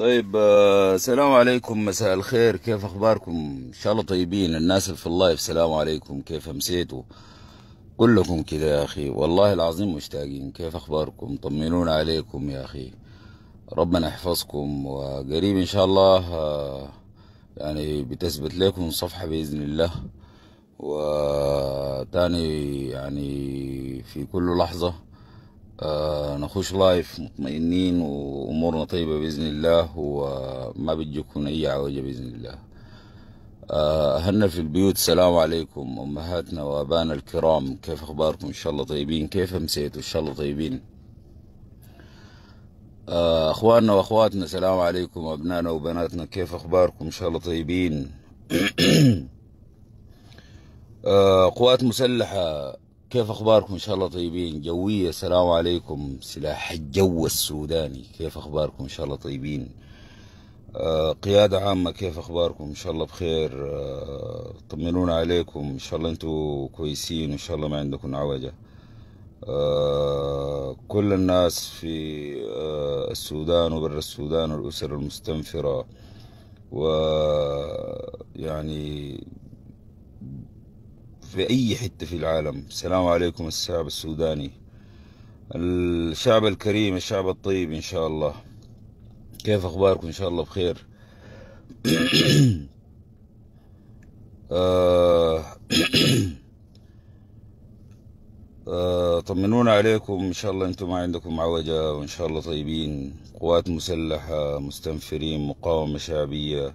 طيب آه، السلام عليكم مساء الخير كيف اخباركم ان شاء الله طيبين الناس اللي في اللايف السلام عليكم كيف امسيتوا كلكم كده يا اخي والله العظيم مشتاقين كيف اخباركم طمنونا عليكم يا اخي ربنا يحفظكم وقريب ان شاء الله آه، يعني بتثبت لكم صفحة باذن الله وتاني يعني في كل لحظة آه، نخش لايف مطمئنين وامورنا طيبه باذن الله وما بتجيكم اي عوجه باذن الله آه، اهلنا في البيوت السلام عليكم امهاتنا وابانا الكرام كيف اخباركم ان شاء الله طيبين كيف امسيتوا ان شاء الله طيبين آه، اخواننا واخواتنا السلام عليكم ابنائنا وبناتنا كيف اخباركم ان شاء الله طيبين قوات مسلحه كيف اخباركم ان شاء الله طيبين جوية السلام عليكم سلاح الجو السوداني كيف اخباركم ان شاء الله طيبين آه، قيادة عامة كيف اخباركم ان شاء الله بخير آه، طمنونا عليكم ان شاء الله انتم كويسين وان شاء الله ما عندكم عوجة آه، كل الناس في السودان وبر السودان والاسر المستنفرة ويعني في أي حتة في العالم السلام عليكم الشعب السوداني الشعب الكريم الشعب الطيب إن شاء الله كيف أخباركم إن شاء الله بخير آه، آه، طمنونا عليكم ان شاء الله انتم ما عندكم عوجة وان شاء الله طيبين قوات مسلحة مستنفرين مقاومة شعبية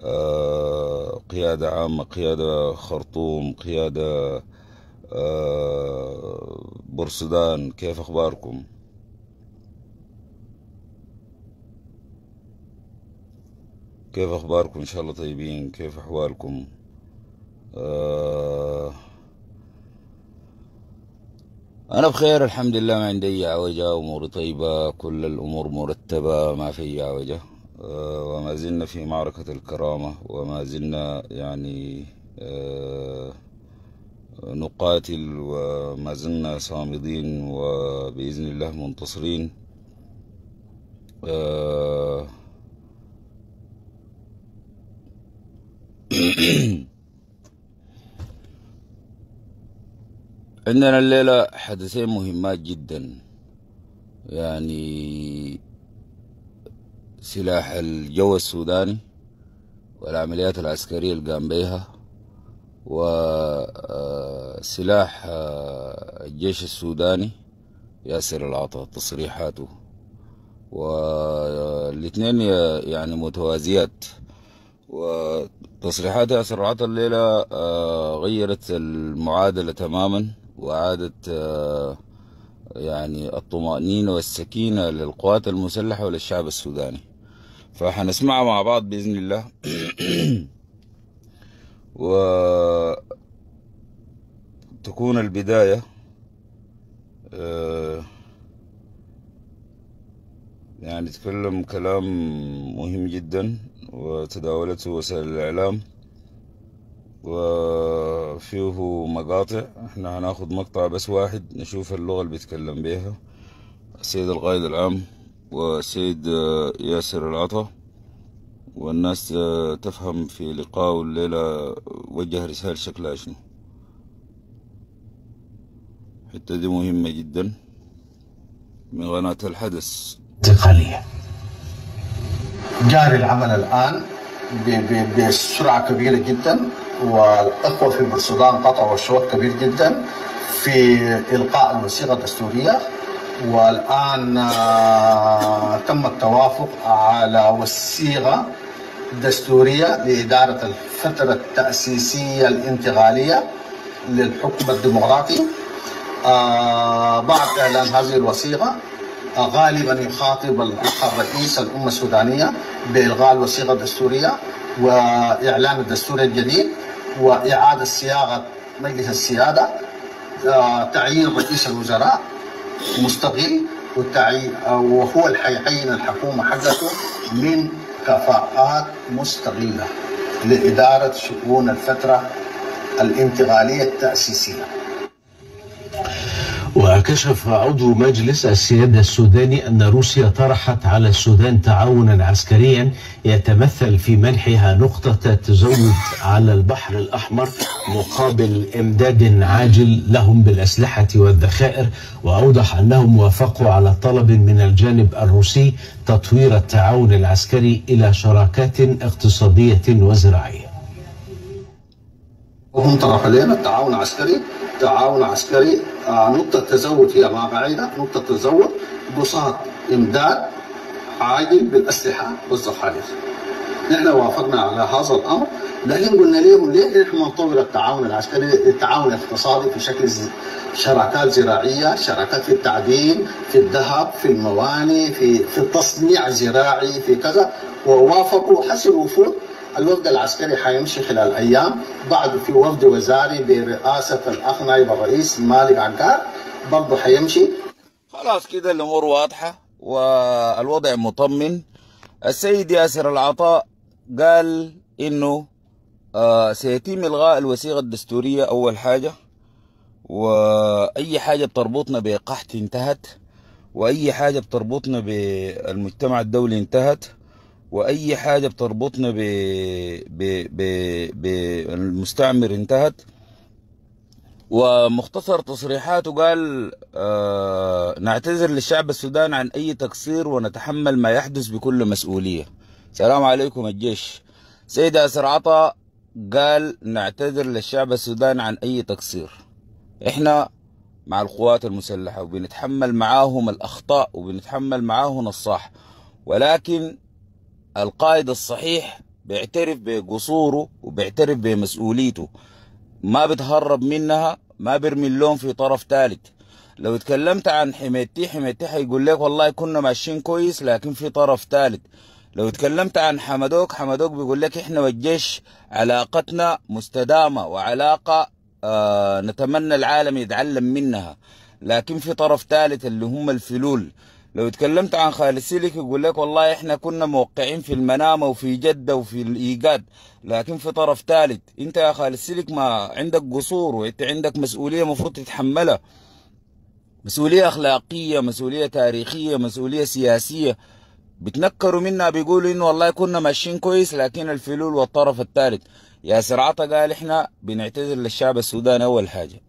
آه، قيادة عامة قيادة خرطوم قيادة آه، بورسودان كيف أخباركم؟ كيف أخباركم إن شاء الله طيبين كيف أحوالكم آه أنا بخير الحمد لله ما عندي عوجة أموري طيبة كل الأمور مرتبة ما في عوجة آه، وما زلنا في معركة الكرامة وما زلنا يعني آه، نقاتل وما زلنا صامدين وبإذن الله منتصرين آه، عندنا الليلة حدثين مهمات جدا يعني سلاح الجو السوداني والعمليات العسكرية اللي قام بيها وسلاح آه، آه، الجيش السوداني ياسر العطا تصريحاته والاثنين آه، يعني متوازيات وتصريحات ياسر العطا الليلة غيرت المعادلة تماما وعادت يعني الطمأنينة والسكينة للقوات المسلحة وللشعب السوداني فهنسمعها مع بعض بإذن الله وتكون البداية آه، يعني تكلم كلام مهم جدا وتداولته وسائل الإعلام وفيه مقاطع احنا هناخد مقطع بس واحد نشوف اللغة اللي بيتكلم بيها السيد القائد العام وسيد آه، ياسر العطا والناس آه، تفهم في لقائه الليلة آه، وجه رسالة شكلها شنو الحتة دي مهمة جدا من قناة الحدث تقنية جاري العمل الآن بسرعة كبيرة جدا والأخوة في برسودان قطعوا الشوط كبير جدا في إلقاء الموسيقى الدستورية والآن آه، تم التوافق على وسيغه دستوريه لإدارة الفترة التأسيسية الانتقالية للحكم الديمقراطي آه، بعد إعلان هذه الوثيقة آه، غالبا يخاطب الأخ الرئيس الأمة السودانية بإلغاء الوثيقة الدستورية وإعلان الدستور الجديد وإعادة صياغة مجلس السيادة تعيين رئيس الوزراء مستقل والتعيين وهو اللي حيعين الحكومه حقته من كفاءات مستقله لاداره شؤون الفتره الانتقاليه التاسيسيه. وكشف عضو مجلس السيادة السوداني أن روسيا طرحت على السودان تعاونا عسكريا يتمثل في منحها نقطة تزود على البحر الأحمر مقابل إمداد عاجل لهم بالأسلحة والذخائر وأوضح أنهم وافقوا على طلب من الجانب الروسي تطوير التعاون العسكري إلى شراكات اقتصادية وزراعية. وهم طرحوا لنا التعاون العسكري تعاون عسكري آه، نقطة تزود هي ما بعيدة نقطة تزود بساط إمداد عادل بالأسلحة والزخارف نحن وافقنا على هذا الأمر لكن قلنا لهم ليه نحن نطور التعاون العسكري التعاون الاقتصادي في شكل شراكات زراعية شراكات في التعدين في الذهب في المواني في, في التصنيع الزراعي في كذا ووافقوا حسب وفود الوفد العسكري حيمشي خلال ايام بعده في وفد وزاري برئاسه الاخ نائب الرئيس مالك عكار برضه حيمشي خلاص كده الامور واضحه والوضع مطمن السيد ياسر العطاء قال انه آه سيتم الغاء الوثيقه الدستوريه اول حاجه واي حاجه بتربطنا بقحط انتهت واي حاجه بتربطنا بالمجتمع الدولي انتهت واي حاجه بتربطنا ب... ب... ب... بالمستعمر انتهت ومختصر تصريحاته قال آه نعتذر للشعب السودان عن اي تقصير ونتحمل ما يحدث بكل مسؤوليه سلام عليكم الجيش سيد أسر عطا قال نعتذر للشعب السودان عن أي تقصير إحنا مع القوات المسلحة وبنتحمل معاهم الأخطاء وبنتحمل معاهم الصح ولكن القائد الصحيح بيعترف بقصوره وبيعترف بمسؤوليته ما بتهرب منها ما بيرمي اللوم في طرف ثالث لو اتكلمت عن حميتي حميتي هيقول لك والله كنا ماشيين كويس لكن في طرف ثالث لو اتكلمت عن حمدوك حمدوك بيقول لك احنا والجيش علاقتنا مستدامة وعلاقة آه نتمنى العالم يتعلم منها لكن في طرف ثالث اللي هم الفلول لو اتكلمت عن خالد سيلك يقول لك والله احنا كنا موقعين في المنامه وفي جده وفي الايجاد لكن في طرف ثالث انت يا خالد سيلك ما عندك قصور وانت عندك مسؤوليه مفروض تتحملها مسؤوليه اخلاقيه مسؤوليه تاريخيه مسؤوليه سياسيه بتنكروا منا بيقولوا انه والله كنا ماشيين كويس لكن الفلول والطرف الثالث يا سرعته قال احنا بنعتذر للشعب السوداني اول حاجه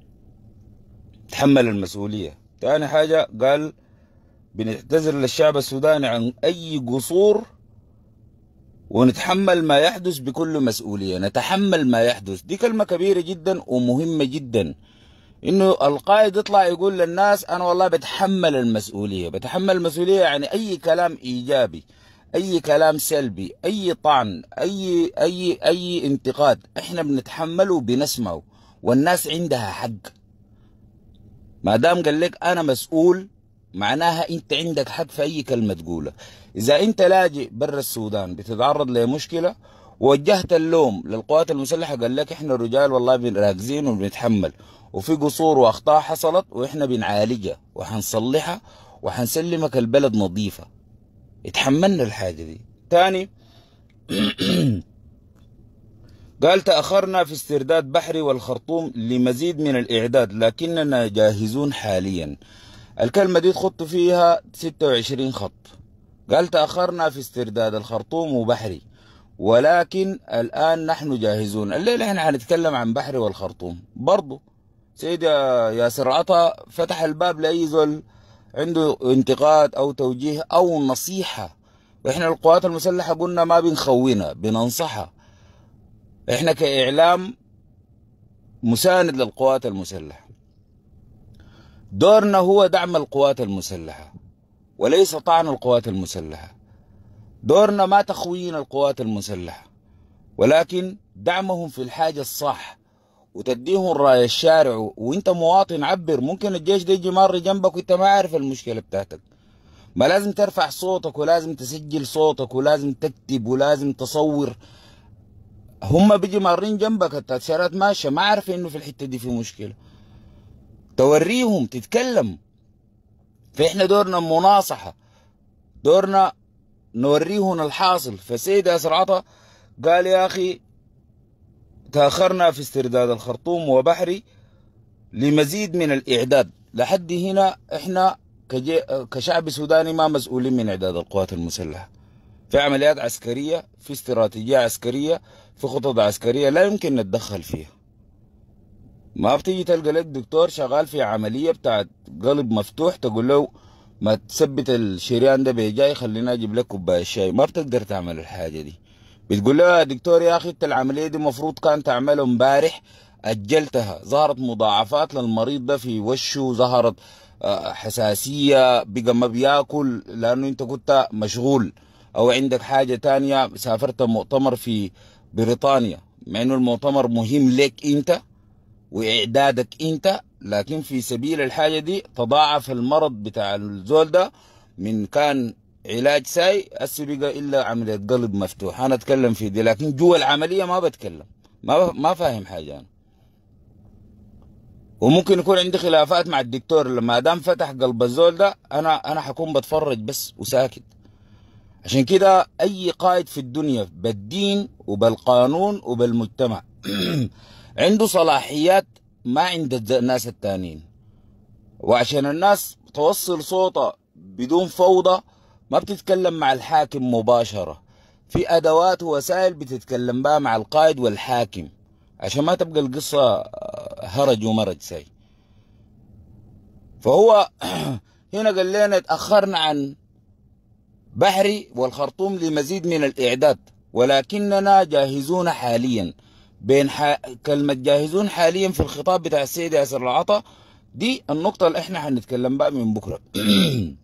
تحمل المسؤوليه تاني حاجة قال بنعتذر للشعب السوداني عن أي قصور ونتحمل ما يحدث بكل مسؤولية نتحمل ما يحدث دي كلمة كبيرة جدا ومهمة جدا انه القائد يطلع يقول للناس انا والله بتحمل المسؤوليه بتحمل المسؤوليه يعني اي كلام ايجابي اي كلام سلبي اي طعن اي اي اي انتقاد احنا بنتحمله وبنسمعه والناس عندها حق ما دام قال لك انا مسؤول معناها انت عندك حق في اي كلمه تقولها اذا انت لاجئ برا السودان بتتعرض لمشكله وجهت اللوم للقوات المسلحه قال لك احنا الرجال والله راكزين وبنتحمل وفي قصور واخطاء حصلت واحنا بنعالجها وحنصلحها وحنسلمك البلد نظيفه اتحملنا الحاجه دي تاني قال تأخرنا في استرداد بحري والخرطوم لمزيد من الإعداد لكننا جاهزون حاليا الكلمة دي تخط فيها 26 خط قال تأخرنا في استرداد الخرطوم وبحري ولكن الآن نحن جاهزون الليلة احنا هنتكلم عن بحري والخرطوم برضو سيد ياسر عطا فتح الباب لأي زول عنده انتقاد أو توجيه أو نصيحة وإحنا القوات المسلحة قلنا ما بنخونها بننصحها احنا كاعلام مساند للقوات المسلحه دورنا هو دعم القوات المسلحه وليس طعن القوات المسلحه دورنا ما تخوين القوات المسلحه ولكن دعمهم في الحاجه الصح وتديهم راي الشارع وانت مواطن عبر ممكن الجيش ده يجي مر جنبك وانت ما عارف المشكله بتاعتك ما لازم ترفع صوتك ولازم تسجل صوتك ولازم تكتب ولازم تصور هم بيجي مارين جنبك التأشيرات ماشية ما عارفين انه في الحتة دي في مشكلة توريهم تتكلم فإحنا دورنا مناصحة دورنا نوريهم الحاصل فسيد أسرعطة قال يا أخي تأخرنا في استرداد الخرطوم وبحري لمزيد من الإعداد لحد هنا إحنا كشعب سوداني ما مسؤولين من إعداد القوات المسلحة في عمليات عسكرية في استراتيجية عسكرية في خطط عسكرية لا يمكن نتدخل فيها ما بتيجي تلقى لك دكتور شغال في عملية بتاعت قلب مفتوح تقول له ما تثبت الشريان ده بيجاي خلينا اجيب لك كوبايه شاي ما بتقدر تعمل الحاجه دي بتقول له يا دكتور يا اخي انت العمليه دي المفروض كان تعمله امبارح اجلتها ظهرت مضاعفات للمريض ده في وشه ظهرت آه، حساسيه بقى ما بياكل لانه انت كنت مشغول او عندك حاجه تانية سافرت مؤتمر في بريطانيا مع انه المؤتمر مهم لك انت واعدادك انت لكن في سبيل الحاجه دي تضاعف المرض بتاع الزول ده من كان علاج ساي هسه بقى الا عمليه قلب مفتوح انا اتكلم في دي لكن جوا العمليه ما بتكلم ما ما فاهم حاجه انا وممكن يكون عندي خلافات مع الدكتور لما دام فتح قلب الزول ده انا انا حكون بتفرج بس وساكت عشان كده اي قائد في الدنيا بالدين وبالقانون وبالمجتمع عنده صلاحيات ما عند الناس التانيين وعشان الناس توصل صوتها بدون فوضى ما بتتكلم مع الحاكم مباشرة في أدوات ووسائل بتتكلم بها مع القائد والحاكم عشان ما تبقى القصة آه، هرج ومرج ساي فهو هنا قال لنا اتأخرنا عن بحري والخرطوم لمزيد من الإعداد ولكننا جاهزون حاليا بين ح... كلمة جاهزون حاليا في الخطاب بتاع السيد ياسر العطا دي النقطة اللي احنا هنتكلم بقى من بكرة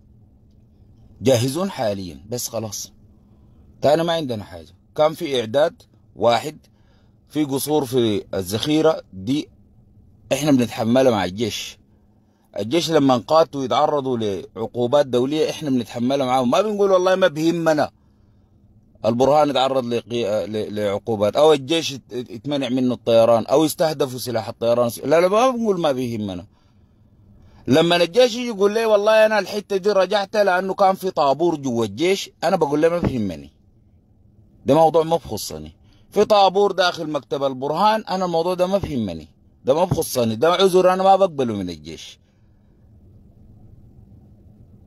جاهزون حاليا بس خلاص تاني ما عندنا حاجة كان في إعداد واحد في قصور في الذخيرة دي احنا بنتحملها مع الجيش الجيش لما انقادوا يتعرضوا لعقوبات دولية احنا بنتحملها معاهم ما بنقول والله ما بهمنا البرهان يتعرض لعقوبات او الجيش يتمنع منه الطيران او يستهدفوا سلاح الطيران لا لا ما بنقول ما بهمنا لما الجيش يجي يقول لي والله انا الحته دي رجعتها لانه كان في طابور جوا الجيش انا بقول له ما بهمني ده موضوع ما بخصني في طابور داخل مكتب البرهان انا الموضوع ده ما بهمني ده ما بخصني ده عذر انا ما بقبله من الجيش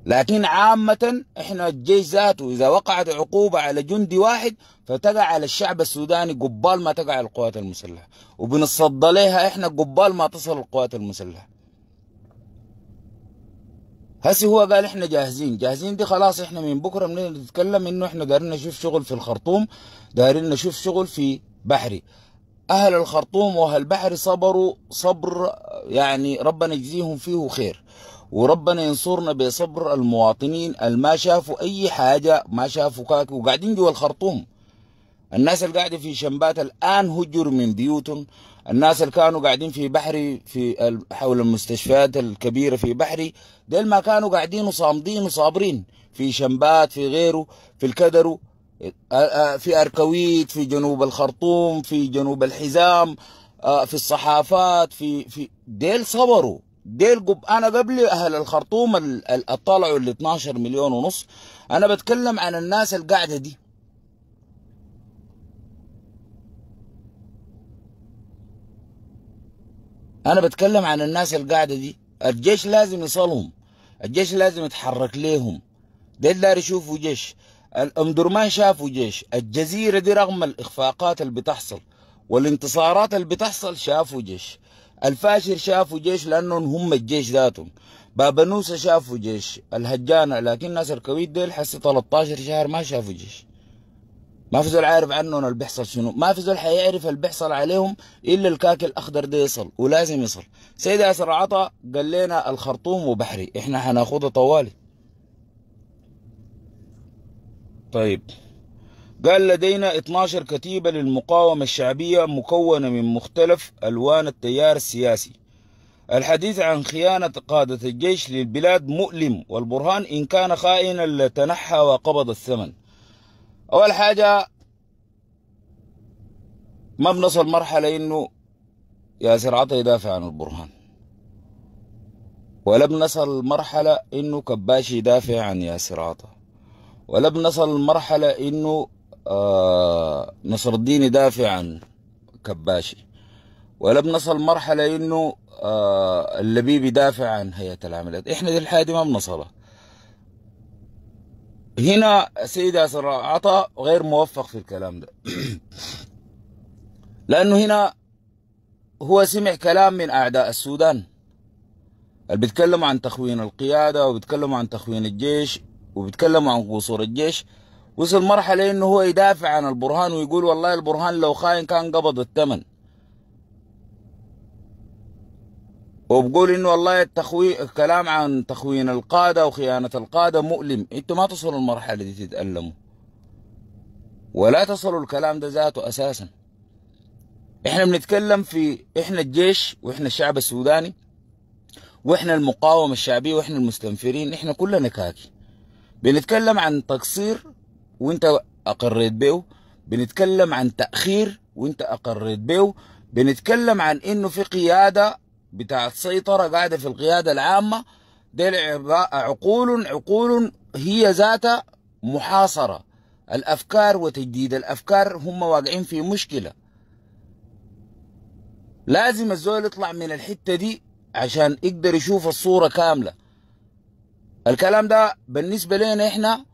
لكن عامة احنا الجيش ذاته اذا وقعت عقوبة على جندي واحد فتقع على الشعب السوداني قبال ما تقع على القوات المسلحة وبنتصدى لها احنا قبال ما تصل القوات المسلحة هسي هو قال احنا جاهزين جاهزين دي خلاص احنا من بكرة من نتكلم انه احنا دارين نشوف شغل في الخرطوم دارين نشوف شغل في بحري اهل الخرطوم واهل بحري صبروا صبر يعني ربنا يجزيهم فيه خير وربنا ينصرنا بصبر المواطنين اللي ما شافوا اي حاجه ما شافوا كاك وقاعدين جوا الخرطوم الناس اللي قاعده في شنبات الان هجر من بيوتهم الناس اللي كانوا قاعدين في بحري في حول المستشفيات الكبيره في بحري ديل ما كانوا قاعدين وصامدين وصابرين في شنبات في غيره في الكدرو آه، آه، في اركويت في جنوب الخرطوم في جنوب الحزام آه، في الصحافات في في ديل صبروا ديل قب انا قبلي اهل الخرطوم اللي طلعوا ال 12 مليون ونص انا بتكلم عن الناس القاعده دي انا بتكلم عن الناس القاعده دي الجيش لازم يصلهم الجيش لازم يتحرك ليهم ديل دار يشوفوا جيش الامدرمان درمان شافوا جيش الجزيره دي رغم الاخفاقات اللي بتحصل والانتصارات اللي بتحصل شافوا جيش الفاشر شافوا جيش لانهم هم الجيش ذاتهم بابا شافوا جيش الهجانة لكن ناس الكويت ديل حسي 13 شهر ما شافوا جيش ما في زول عارف عنهم اللي بيحصل شنو ما في زول حيعرف اللي بيحصل عليهم الا الكاك الاخضر ده يصل ولازم يصل سيد ياسر عطا قال لنا الخرطوم وبحري احنا حناخده طوالي طيب قال لدينا 12 كتيبة للمقاومة الشعبية مكونة من مختلف ألوان التيار السياسي الحديث عن خيانة قادة الجيش للبلاد مؤلم والبرهان إن كان خائنا لتنحى وقبض الثمن أول حاجة ما بنصل مرحلة إنه ياسر عطا يدافع عن البرهان ولا بنصل مرحلة إنه كباشي يدافع عن ياسر عطا ولا بنصل مرحلة إنه آه، نصر الدين يدافع عن كباشي ولا بنصل مرحلة انه آه، اللبيب يدافع عن هيئة العمليات احنا دي الحياة دي ما بنصلها هنا سيد ياسر عطا غير موفق في الكلام ده لانه هنا هو سمع كلام من اعداء السودان اللي بيتكلموا عن تخوين القيادة وبيتكلموا عن تخوين الجيش وبيتكلموا عن قصور الجيش وصل مرحلة انه هو يدافع عن البرهان ويقول والله البرهان لو خاين كان قبض الثمن وبقول انه والله التخوي... الكلام عن تخوين القادة وخيانة القادة مؤلم انتوا ما تصلوا المرحلة دي تتألموا ولا تصلوا الكلام ده ذاته اساسا احنا بنتكلم في احنا الجيش واحنا الشعب السوداني واحنا المقاومة الشعبية واحنا المستنفرين احنا كلنا كاكي بنتكلم عن تقصير وانت اقريت به بنتكلم عن تاخير وانت اقريت به بنتكلم عن انه في قياده بتاعت سيطره قاعده في القياده العامه ديل عقول عقول هي ذاتها محاصره الافكار وتجديد الافكار هم واقعين في مشكله لازم الزول يطلع من الحته دي عشان يقدر يشوف الصوره كامله الكلام ده بالنسبه لنا احنا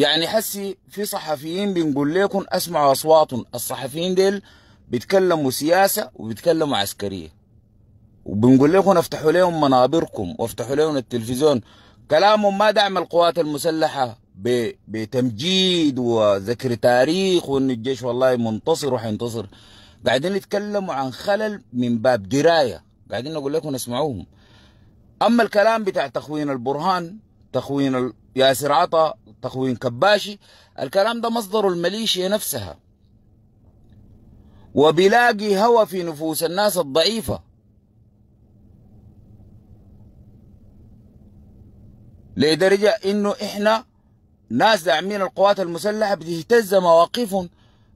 يعني حسي في صحفيين بنقول لكم اسمعوا اصواتهم الصحفيين ديل بيتكلموا سياسه وبيتكلموا عسكريه وبنقول لكم افتحوا لهم منابركم وافتحوا لهم التلفزيون كلامهم ما دعم القوات المسلحه بتمجيد وذكر تاريخ وان الجيش والله منتصر وحينتصر قاعدين يتكلموا عن خلل من باب درايه قاعدين نقول لكم اسمعوهم اما الكلام بتاع تخوين البرهان تخوين ياسر عطا تقويم كباشي الكلام ده مصدر المليشيا نفسها وبلاقي هوى في نفوس الناس الضعيفة لدرجة انه احنا ناس داعمين القوات المسلحة بتهتز مواقفهم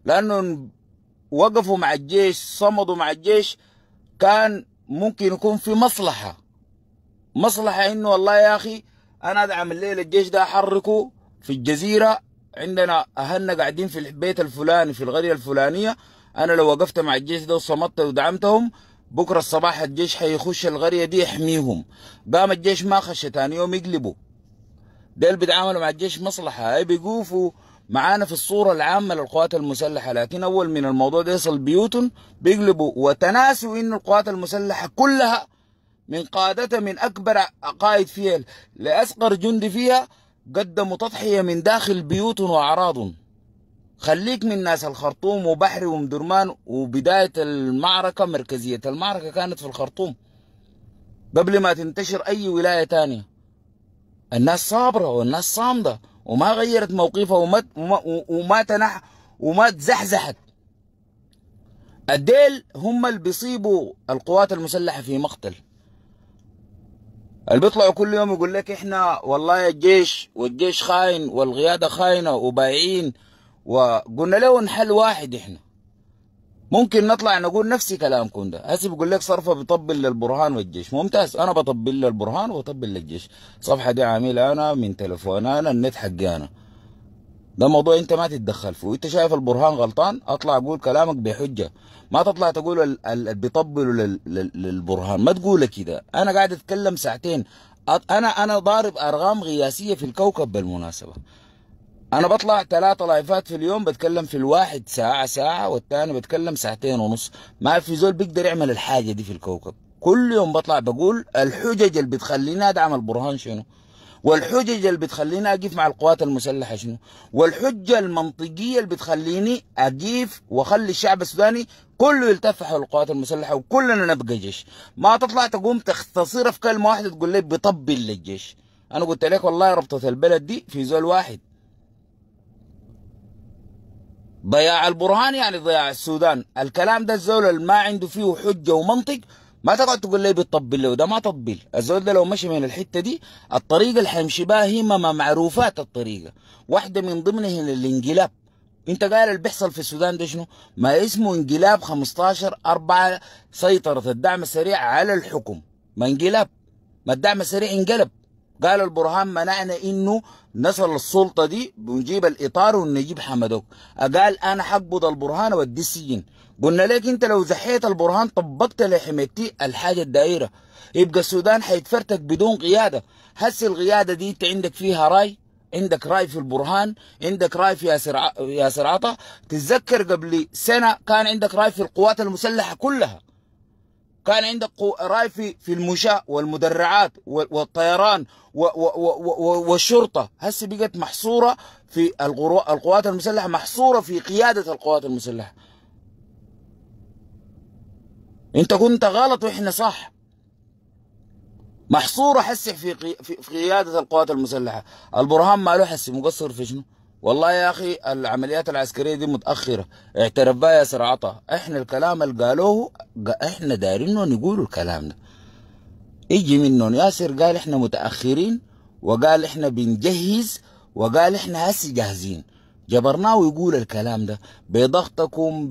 لانهم وقفوا مع الجيش صمدوا مع الجيش كان ممكن يكون في مصلحة مصلحة انه والله يا اخي انا ادعم الليل الجيش ده احركه في الجزيرة عندنا أهلنا قاعدين في البيت الفلاني في القرية الفلانية أنا لو وقفت مع الجيش ده وصمت ودعمتهم بكرة الصباح الجيش حيخش القرية دي يحميهم قام الجيش ما خش تاني يوم يقلبوا ديل بيتعاملوا مع الجيش مصلحة هاي بيقوفوا معانا في الصورة العامة للقوات المسلحة لكن أول من الموضوع ده يصل بيوتهم بيقلبوا وتناسوا إن القوات المسلحة كلها من قادتها من أكبر قائد فيها لأصغر جندي فيها قدموا تضحية من داخل بيوت وأعراض خليك من ناس الخرطوم وبحري ومدرمان وبداية المعركة مركزية المعركة كانت في الخرطوم قبل ما تنتشر أي ولاية تانية الناس صابرة والناس صامدة وما غيرت موقفها وما وما تنح وما تزحزحت الديل هم اللي بيصيبوا القوات المسلحة في مقتل اللي بيطلعوا كل يوم يقول لك احنا والله الجيش والجيش خاين والقياده خاينه وبايعين وقلنا له حل واحد احنا ممكن نطلع نقول نفس كلامكم ده هسي بقول لك صرفه بطبل للبرهان والجيش ممتاز انا بطبل للبرهان وبطبل للجيش الصفحه دي عاملها انا من تليفون انا النت حقي انا ده موضوع انت ما تتدخل فيه انت شايف البرهان غلطان اطلع اقول كلامك بحجه ما تطلع تقول ال... ال... بيطبلوا لل... لل... للبرهان ما تقول كده انا قاعد اتكلم ساعتين انا انا ضارب ارقام قياسيه في الكوكب بالمناسبه انا بطلع ثلاثة لايفات في اليوم بتكلم في الواحد ساعة ساعة والثاني بتكلم ساعتين ونص ما في زول بيقدر يعمل الحاجة دي في الكوكب كل يوم بطلع بقول الحجج اللي بتخليني ادعم البرهان شنو والحجج اللي بتخليني اقف مع القوات المسلحه شنو والحجه المنطقيه اللي بتخليني اقف واخلي الشعب السوداني كله يلتف حول القوات المسلحه وكلنا نبقى جيش ما تطلع تقوم تختصرها في كلمه واحده تقول لي بطبل للجيش انا قلت لك والله ربطه البلد دي في زول واحد ضياع البرهان يعني ضياع السودان الكلام ده الزول اللي ما عنده فيه حجه ومنطق ما تقعد تقول لي بتطبل له ده ما تطبيل الزول ده لو مشي من الحته دي الطريقه اللي حيمشي بها هي معروفات الطريقه واحده من ضمنها الانقلاب انت قال اللي بيحصل في السودان ده شنو؟ ما اسمه انقلاب 15 4 سيطرة الدعم السريع على الحكم، ما انقلاب ما الدعم السريع انقلب قال البرهان منعنا انه نصل السلطة دي ونجيب الاطار ونجيب حمدوك قال انا حقبض البرهان ودي السجن قلنا لك انت لو زحيت البرهان طبقت لحميتي الحاجه الدائره يبقى السودان حيتفرتك بدون قياده هسه القياده دي انت عندك فيها راي عندك راي في البرهان عندك راي في ياسر ياسر عطا تتذكر قبل سنه كان عندك راي في القوات المسلحه كلها كان عندك راي في في المشاة والمدرعات والطيران والشرطه هسه بقت محصوره في القوات المسلحه محصوره في قياده القوات المسلحه انت كنت غلط واحنا صح محصور حسح في, قي... في قيادة القوات المسلحة البرهان ما له حسي مقصر في شنو والله يا أخي العمليات العسكرية دي متأخرة اعترف بها ياسر عطا احنا الكلام اللي قالوه احنا دايرينه نقول الكلام ده يجي منهم ياسر قال احنا متأخرين وقال احنا بنجهز وقال احنا هسي جاهزين جبرناه يقول الكلام ده بضغطكم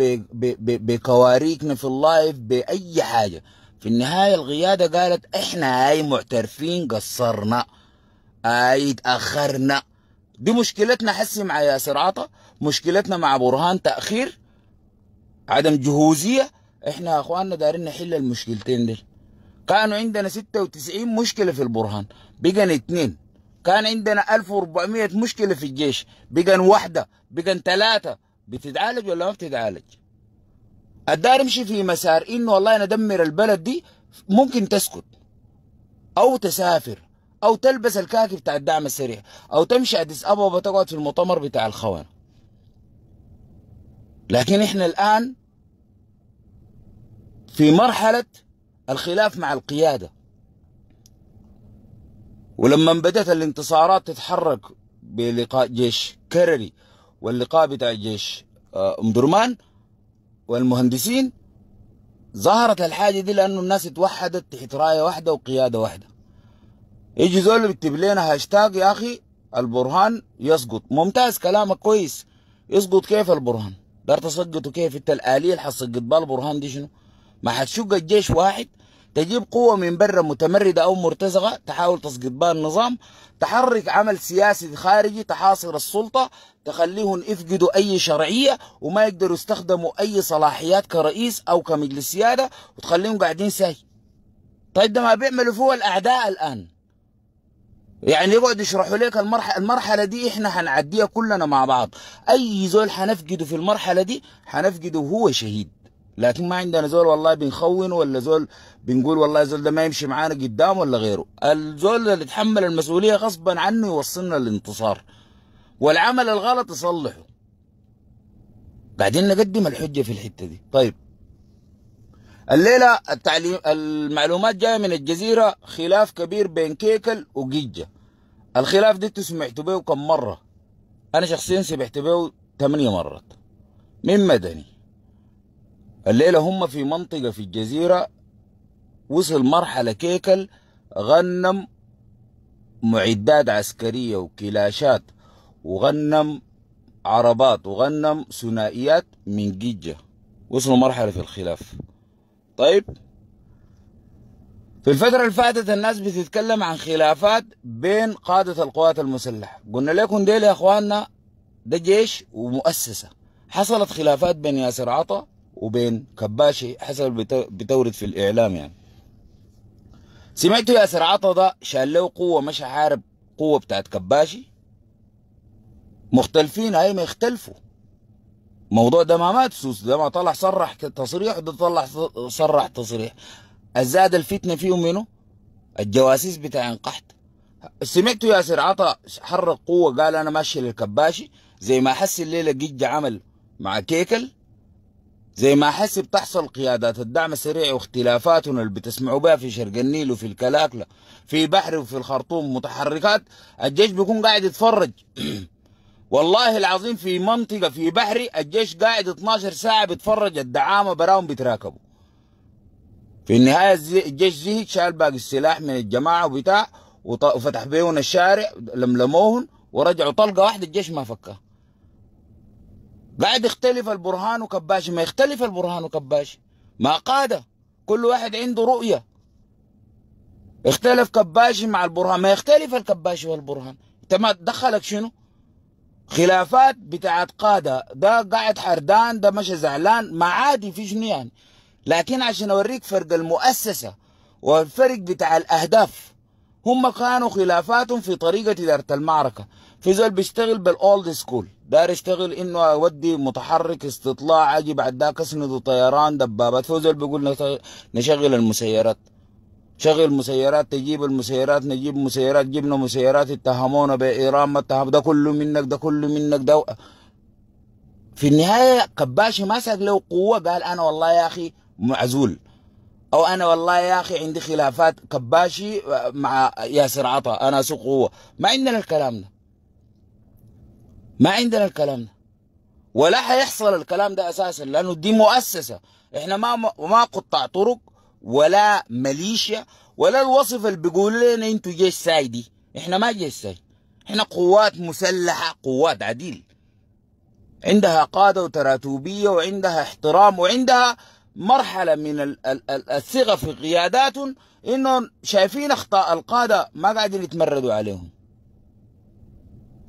بكواريكنا في اللايف باي حاجه في النهايه القياده قالت احنا هاي معترفين قصرنا هاي تاخرنا دي مشكلتنا حسي مع ياسر عطا مشكلتنا مع برهان تاخير عدم جهوزيه احنا يا اخواننا دارين نحل المشكلتين دي كانوا عندنا 96 مشكله في البرهان بقى اثنين كان عندنا 1400 مشكله في الجيش بقن واحده بقن ثلاثه بتتعالج ولا ما بتتعالج الدار يمشي في مسار انه والله ندمر البلد دي ممكن تسكت او تسافر او تلبس الكاكي بتاع الدعم السريع او تمشي اديس ابابا تقعد في المؤتمر بتاع الخونه لكن احنا الان في مرحله الخلاف مع القياده ولما بدأت الانتصارات تتحرك بلقاء جيش كرري واللقاء بتاع جيش آه، ام درمان والمهندسين ظهرت الحاجه دي لانه الناس اتوحدت تحت رايه واحده وقياده واحده يجي زول يكتب لنا هاشتاج يا اخي البرهان يسقط ممتاز كلامك كويس يسقط كيف البرهان دار تسقطه كيف انت الاليه اللي حتسقط بها البرهان دي شنو ما حتشق الجيش واحد تجيب قوة من برا متمردة أو مرتزقة تحاول تسقط بها النظام تحرك عمل سياسي خارجي تحاصر السلطة تخليهم يفقدوا أي شرعية وما يقدروا يستخدموا أي صلاحيات كرئيس أو كمجلس سيادة وتخليهم قاعدين ساي طيب ده ما بيعملوا فيه الأعداء الآن يعني يقعد يشرحوا لك المرحله المرحله دي احنا هنعديها كلنا مع بعض اي زول حنفقده في المرحله دي حنفقده وهو شهيد لكن ما عندنا زول والله بنخون ولا زول بنقول والله زول ده ما يمشي معانا قدام ولا غيره الزول اللي يتحمل المسؤولية غصبا عنه يوصلنا للانتصار والعمل الغلط يصلحه بعدين نقدم الحجة في الحتة دي طيب الليلة التعليم المعلومات جاية من الجزيرة خلاف كبير بين كيكل وجيجة الخلاف ده سمعتوا به كم مرة أنا شخصيا سمعت به ثمانية مرات من مدني الليلة هم في منطقة في الجزيرة وصل مرحلة كيكل غنم معدات عسكرية وكلاشات وغنم عربات وغنم ثنائيات من جيجة وصلوا مرحلة في الخلاف طيب في الفترة اللي فاتت الناس بتتكلم عن خلافات بين قادة القوات المسلحة قلنا لكم ديل يا اخواننا ده جيش ومؤسسة حصلت خلافات بين ياسر عطا وبين كباشي حسب بتورد في الإعلام يعني سمعت ياسر عطا ده شال له قوة مش حارب قوة بتاعت كباشي مختلفين هاي ما يختلفوا موضوع ده ما مات سوس ده ما طلع صرح تصريح وده طلع صرح تصريح الزاد الفتنة فيهم منه الجواسيس بتاع انقحت سمعتوا ياسر عطا حرك قوة قال أنا ماشي للكباشي زي ما حس الليلة جيج عمل مع كيكل زي ما حسب بتحصل قيادات الدعم السريع واختلافاتنا اللي بتسمعوا بها في شرق النيل وفي الكلاكلة في بحر وفي الخرطوم متحركات الجيش بيكون قاعد يتفرج والله العظيم في منطقة في بحري الجيش قاعد 12 ساعة بيتفرج الدعامة براهم بيتراكبوا في النهاية الجيش زهق شال باقي السلاح من الجماعة وبتاع وفتح بيهم الشارع لملموهم ورجعوا طلقة واحدة الجيش ما فكها قاعد يختلف البرهان وكباشي ما يختلف البرهان وكباشي ما قادة كل واحد عنده رؤية اختلف كباشي مع البرهان ما يختلف الكباشي والبرهان انت ما دخلك شنو خلافات بتاعت قادة ده قاعد حردان ده مش زعلان ما عادي في شنو يعني لكن عشان اوريك فرق المؤسسة والفرق بتاع الاهداف هم كانوا خلافاتهم في طريقة إدارة المعركة في زول بيشتغل بالاولد سكول داير يشتغل انه اودي متحرك استطلاع اجي بعد ذاك اسنده طيران دبابات في زول بيقول نشغل المسيرات شغل مسيرات تجيب المسيرات نجيب مسيرات جبنا مسيرات اتهمونا بايران ما اتهم ده كله منك ده كله منك ده في النهايه قباشي ماسك له قوه قال انا والله يا اخي معزول او انا والله يا اخي عندي خلافات كباشي مع ياسر عطا انا سوق قوه ما عندنا الكلام ده ما عندنا الكلام ده ولا هيحصل الكلام ده اساسا لانه دي مؤسسه احنا ما ما قطاع طرق ولا ميليشيا ولا الوصف اللي بيقولوا لنا انتوا جيش سايدي احنا ما جيش سايد احنا قوات مسلحه قوات عديل عندها قاده وتراتوبيه وعندها احترام وعندها مرحله من الثقه في قيادات انهم شايفين اخطاء القاده ما قاعدين يتمردوا عليهم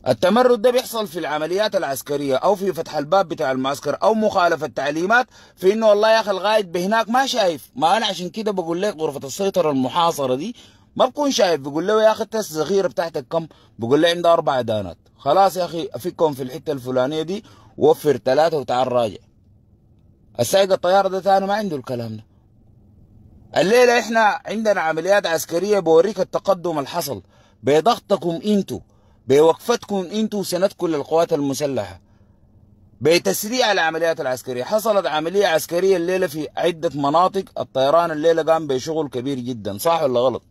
التمرد ده بيحصل في العمليات العسكريه او في فتح الباب بتاع المعسكر او مخالفه تعليمات في انه والله يا اخي الغايد بهناك ما شايف ما انا عشان كده بقول لك غرفه السيطره المحاصره دي ما بكون شايف بقول له يا اخي التس الصغيرة بتاعتك كم بقول له عندها اربع دانات خلاص يا اخي افكهم في الحته الفلانيه دي وفر ثلاثه وتعال راجع السائق الطياره ده ثاني ما عنده الكلام ده الليله احنا عندنا عمليات عسكريه بوريك التقدم الحصل بضغطكم انتوا بوقفتكم انتم وسندكم للقوات المسلحه بتسريع العمليات العسكريه حصلت عمليه عسكريه الليله في عده مناطق الطيران الليله قام بشغل كبير جدا صح ولا غلط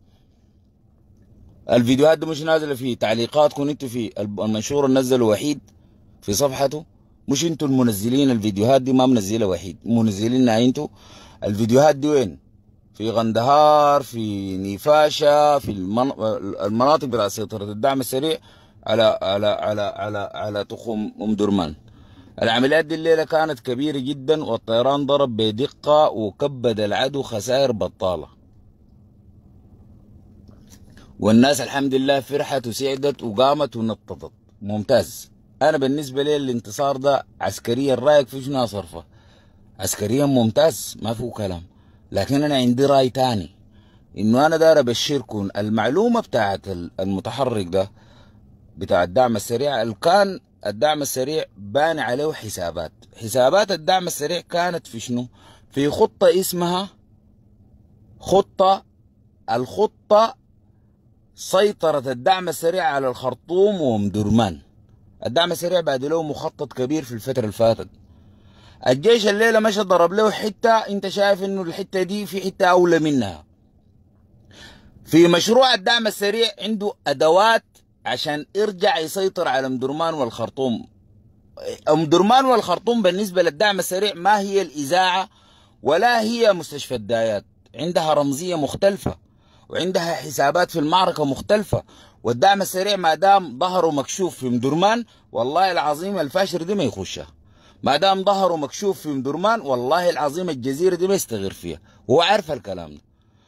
الفيديوهات دي مش نازله في تعليقاتكم انتم في المنشور نزله وحيد في صفحته مش انتوا المنزلين الفيديوهات دي ما منزله وحيد منزلينها انتوا الفيديوهات دي وين في غندهار في نيفاشا في المناطق برأس سيطره الدعم السريع على على على على على تخم ام درمان العمليات دي الليله كانت كبيره جدا والطيران ضرب بدقه وكبد العدو خسائر بطاله والناس الحمد لله فرحت وسعدت وقامت ونططت ممتاز انا بالنسبه لي الانتصار ده عسكريا رايك في شنو صرفه عسكريا ممتاز ما فيه كلام لكن انا عندي راي تاني انه انا داير ابشركم المعلومه بتاعت المتحرك ده بتاع الدعم السريع كان الدعم السريع بان عليه حسابات حسابات الدعم السريع كانت في شنو في خطة اسمها خطة الخطة سيطرة الدعم السريع على الخرطوم ومدرمان الدعم السريع بعد له مخطط كبير في الفترة اللي فاتت الجيش الليلة مشى ضرب له حتة انت شايف انه الحتة دي في حتة اولى منها في مشروع الدعم السريع عنده ادوات عشان يرجع يسيطر على درمان والخرطوم درمان والخرطوم بالنسبة للدعم السريع ما هي الإذاعة ولا هي مستشفى الدايات عندها رمزية مختلفة وعندها حسابات في المعركة مختلفة والدعم السريع ما دام ظهره مكشوف في مدرمان والله العظيم الفاشر دي ما يخشها ما دام ظهره مكشوف في مدرمان والله العظيم الجزيرة دي ما يستغير فيها هو عارف الكلام ده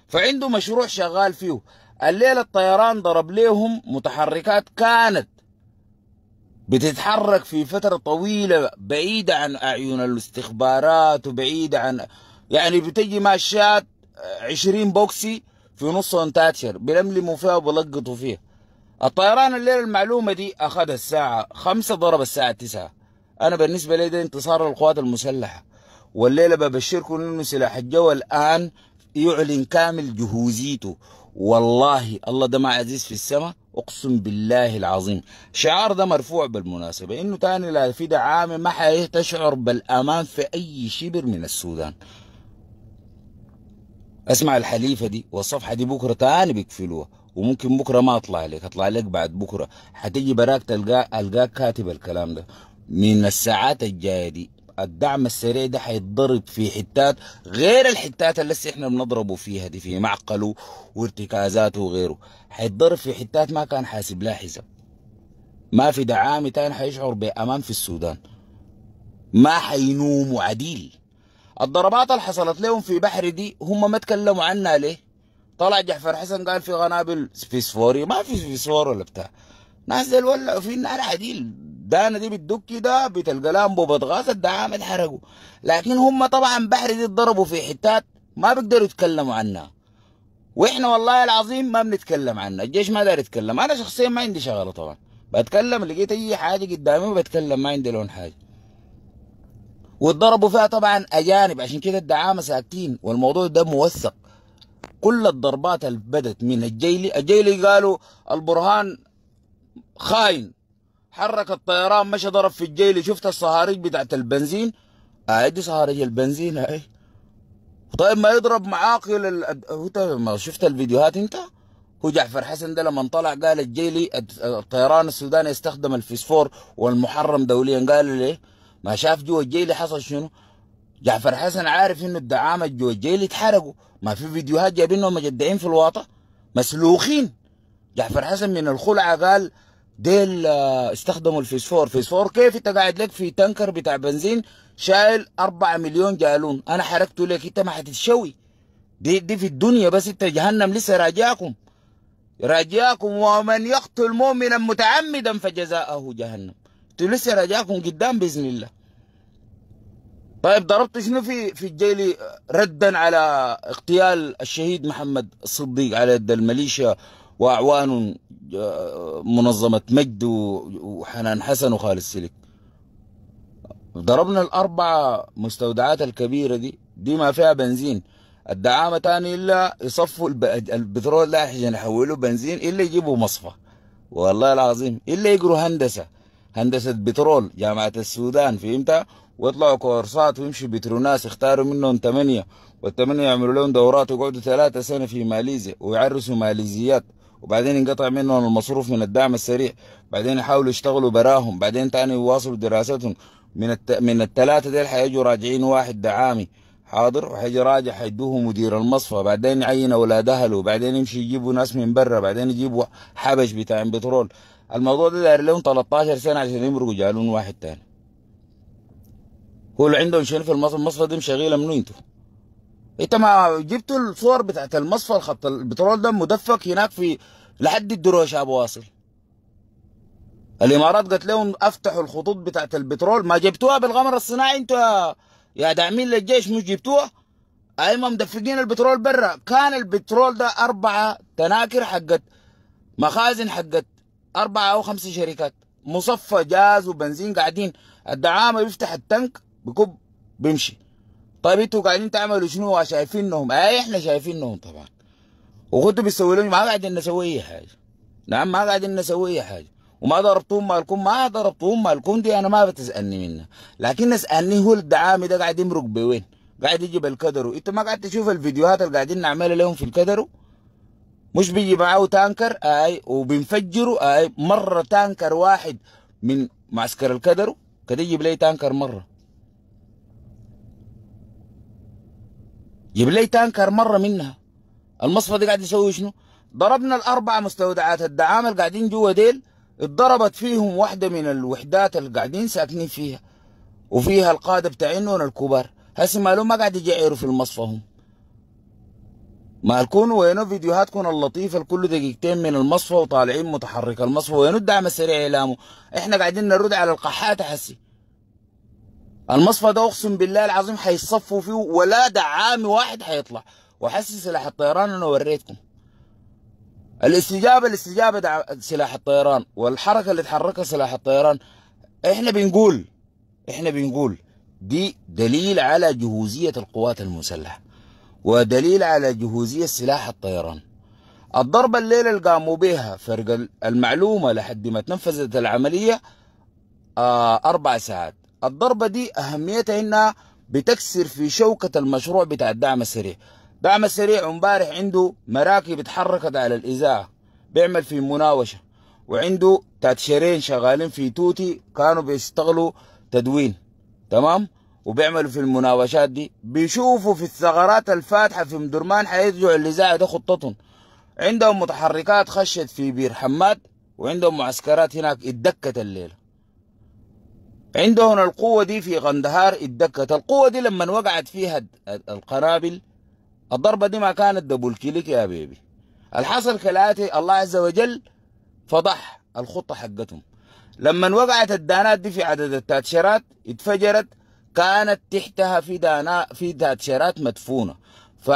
فعنده مشروع شغال فيه الليلة الطيران ضرب ليهم متحركات كانت بتتحرك في فترة طويلة بعيدة عن أعين الاستخبارات وبعيدة عن يعني بتجي ماشيات عشرين بوكسي في نصهم تاتشر بلملموا فيها وبلقطوا فيها الطيران الليلة المعلومة دي أخذها الساعة خمسة ضرب الساعة تسعة أنا بالنسبة لي ده انتصار القوات المسلحة والليلة ببشركم إنه سلاح الجو الآن يعلن كامل جهوزيته والله الله ده ما عزيز في السماء اقسم بالله العظيم شعار ده مرفوع بالمناسبه انه تاني لا في دعامه ما حتشعر بالامان في اي شبر من السودان اسمع الحليفه دي والصفحه دي بكره تاني بيقفلوها وممكن بكره ما اطلع لك اطلع لك بعد بكره حتيجي براك تلقاك القاك كاتب الكلام ده من الساعات الجايه دي الدعم السريع ده هيتضرب في حتات غير الحتات اللي احنا بنضربه فيها دي في معقله وارتكازاته وغيره هيتضرب في حتات ما كان حاسب لها حساب ما في دعامي تاني هيشعر بامان في السودان ما حينوموا عديل الضربات اللي حصلت لهم في بحر دي هم ما تكلموا عنها ليه طلع جعفر حسن قال في قنابل سبيسفوري ما في سبيسفور ولا بتاع نازل ولا ولعوا في النار عديل الدانه دي بالدكي ده بتلقى لها انبوبه غاز الدعامه اتحرقوا لكن هم طبعا بحري دي اتضربوا في حتات ما بيقدروا يتكلموا عنها واحنا والله العظيم ما بنتكلم عنها الجيش ما داري يتكلم انا شخصيا ما عندي شغله طبعا بتكلم لقيت اي حاجه قدامي وبتكلم ما عندي لون حاجه واتضربوا فيها طبعا اجانب عشان كده الدعامه ساكتين والموضوع ده موثق كل الضربات اللي بدت من الجيلي الجيلي قالوا البرهان خاين حرك الطيران مشى ضرب في الجيل شفت الصهاريج بتاعت البنزين آه دي صهاريج البنزين هاي طيب ما يضرب معاقل ال... طيب، ما شفت الفيديوهات انت هو جعفر حسن ده لما طلع قال الجيلي الطيران السوداني استخدم الفسفور والمحرم دوليا قال ليه ما شاف جوا الجيلي حصل شنو جعفر حسن عارف انه الدعامة جوا الجيلي اتحرقوا ما في فيديوهات جايبينهم مجدعين في الواطه مسلوخين جعفر حسن من الخلعه قال ديل آه، استخدموا الفسفور فسفور كيف انت قاعد لك في تنكر بتاع بنزين شايل 4 مليون جالون انا حركته لك انت ما حتتشوي دي دي في الدنيا بس انت جهنم لسه راجعكم راجعكم ومن يقتل مؤمنا متعمدا فجزاءه جهنم انتوا لسه راجعكم قدام باذن الله طيب ضربت شنو في في الجيل آه، ردا على اغتيال الشهيد محمد الصديق على يد الميليشيا وأعوان آه، منظمة مجد وحنان حسن وخالد سلك ضربنا الأربعة مستودعات الكبيرة دي دي ما فيها بنزين الدعامة تاني إلا يصفوا البترول ده عشان يحولوا بنزين إلا يجيبوا مصفى والله العظيم إلا يقروا هندسة هندسة بترول جامعة السودان فهمتها ويطلعوا كورسات ويمشوا بتروناس يختاروا منهم ثمانية والثمانية يعملوا لهم دورات ويقعدوا ثلاثة سنة في ماليزيا ويعرسوا ماليزيات وبعدين ينقطع منهم المصروف من الدعم السريع بعدين يحاولوا يشتغلوا براهم بعدين تاني يواصلوا دراستهم من الت... من الثلاثه ديل حيجوا راجعين واحد دعامي حاضر وحيجي راجع حيدوه مدير المصفى بعدين يعين اولاد اهله بعدين يمشي يجيبوا ناس من برا بعدين يجيبوا حبش بتاع بترول الموضوع ده داير لهم 13 سنه عشان يمرقوا جالون واحد تاني هو اللي عندهم شنو في المصفى المصفى دي مشغيله منو انتوا انت ما جبت الصور بتاعت المصفى الخط البترول ده مدفق هناك في لحد الدروش ابو واصل الامارات قالت لهم افتحوا الخطوط بتاعت البترول ما جبتوها بالقمر الصناعي انتوا يا داعمين للجيش مش جبتوها ايما أيوة مدفقين البترول برا كان البترول ده اربعه تناكر حقت مخازن حقت اربعه او خمسه شركات مصفى جاز وبنزين قاعدين الدعامه بيفتح التنك بكب بيمشي طيب انتوا قاعدين تعملوا شنو شايفينهم اي احنا شايفينهم طبعا وكنتوا بتسوي لهم ما قاعدين نسوي اي حاجه نعم ما قاعدين نسوي اي حاجه وما ضربتهم مالكم ما ضربتهم مالكم دي انا ما بتسالني منها لكن اسالني هو الدعامي ده قاعد يمرق بوين قاعد يجيب الكدرو انت ما قاعد تشوف الفيديوهات اللي قاعدين نعملها لهم في الكدرو مش بيجي معاه تانكر اي وبينفجروا اي مره تانكر واحد من معسكر الكدرو كده يجيب لي تانكر مره جيب لي تانكر مرة منها المصفى دي قاعد يسوي شنو ضربنا الأربع مستودعات الدعامة اللي قاعدين جوا ديل اتضربت فيهم واحدة من الوحدات اللي قاعدين ساكنين فيها وفيها القادة بتاعينهم الكبار هسه مالهم ما قاعد يجعروا في المصفى هم ما تكون وينو فيديوهاتكم اللطيفة لكل دقيقتين من المصفى وطالعين متحرك المصفى وينو الدعم السريع إعلامه إحنا قاعدين نرد على القحات هسه المصفى ده اقسم بالله العظيم هيصفوا فيه ولا دعامي واحد هيطلع وحس سلاح الطيران انا وريتكم الاستجابه الاستجابه ده سلاح الطيران والحركه اللي اتحركها سلاح الطيران احنا بنقول احنا بنقول دي دليل على جهوزيه القوات المسلحه ودليل على جهوزيه سلاح الطيران الضربة الليلة اللي قاموا بها فرق المعلومة لحد ما تنفذت العملية آه، أربع ساعات الضربة دي أهميتها إنها بتكسر في شوكة المشروع بتاع الدعم السريع دعم السريع امبارح عنده مراكب اتحركت على الإذاعة بيعمل في مناوشة وعنده تاتشرين شغالين في توتي كانوا بيشتغلوا تدوين تمام وبيعملوا في المناوشات دي بيشوفوا في الثغرات الفاتحة في مدرمان حيرجعوا الإذاعة ده خطتهم عندهم متحركات خشت في بير حماد وعندهم معسكرات هناك اتدكت الليلة عندهم القوة دي في قندهار اتدكت القوة دي لما وقعت فيها القنابل الضربة دي ما كانت دبل كليك يا بيبي الحصل كالآتي الله عز وجل فضح الخطة حقتهم لما وقعت الدانات دي في عدد التاتشرات اتفجرت كانت تحتها في دانا في تاتشرات مدفونة ف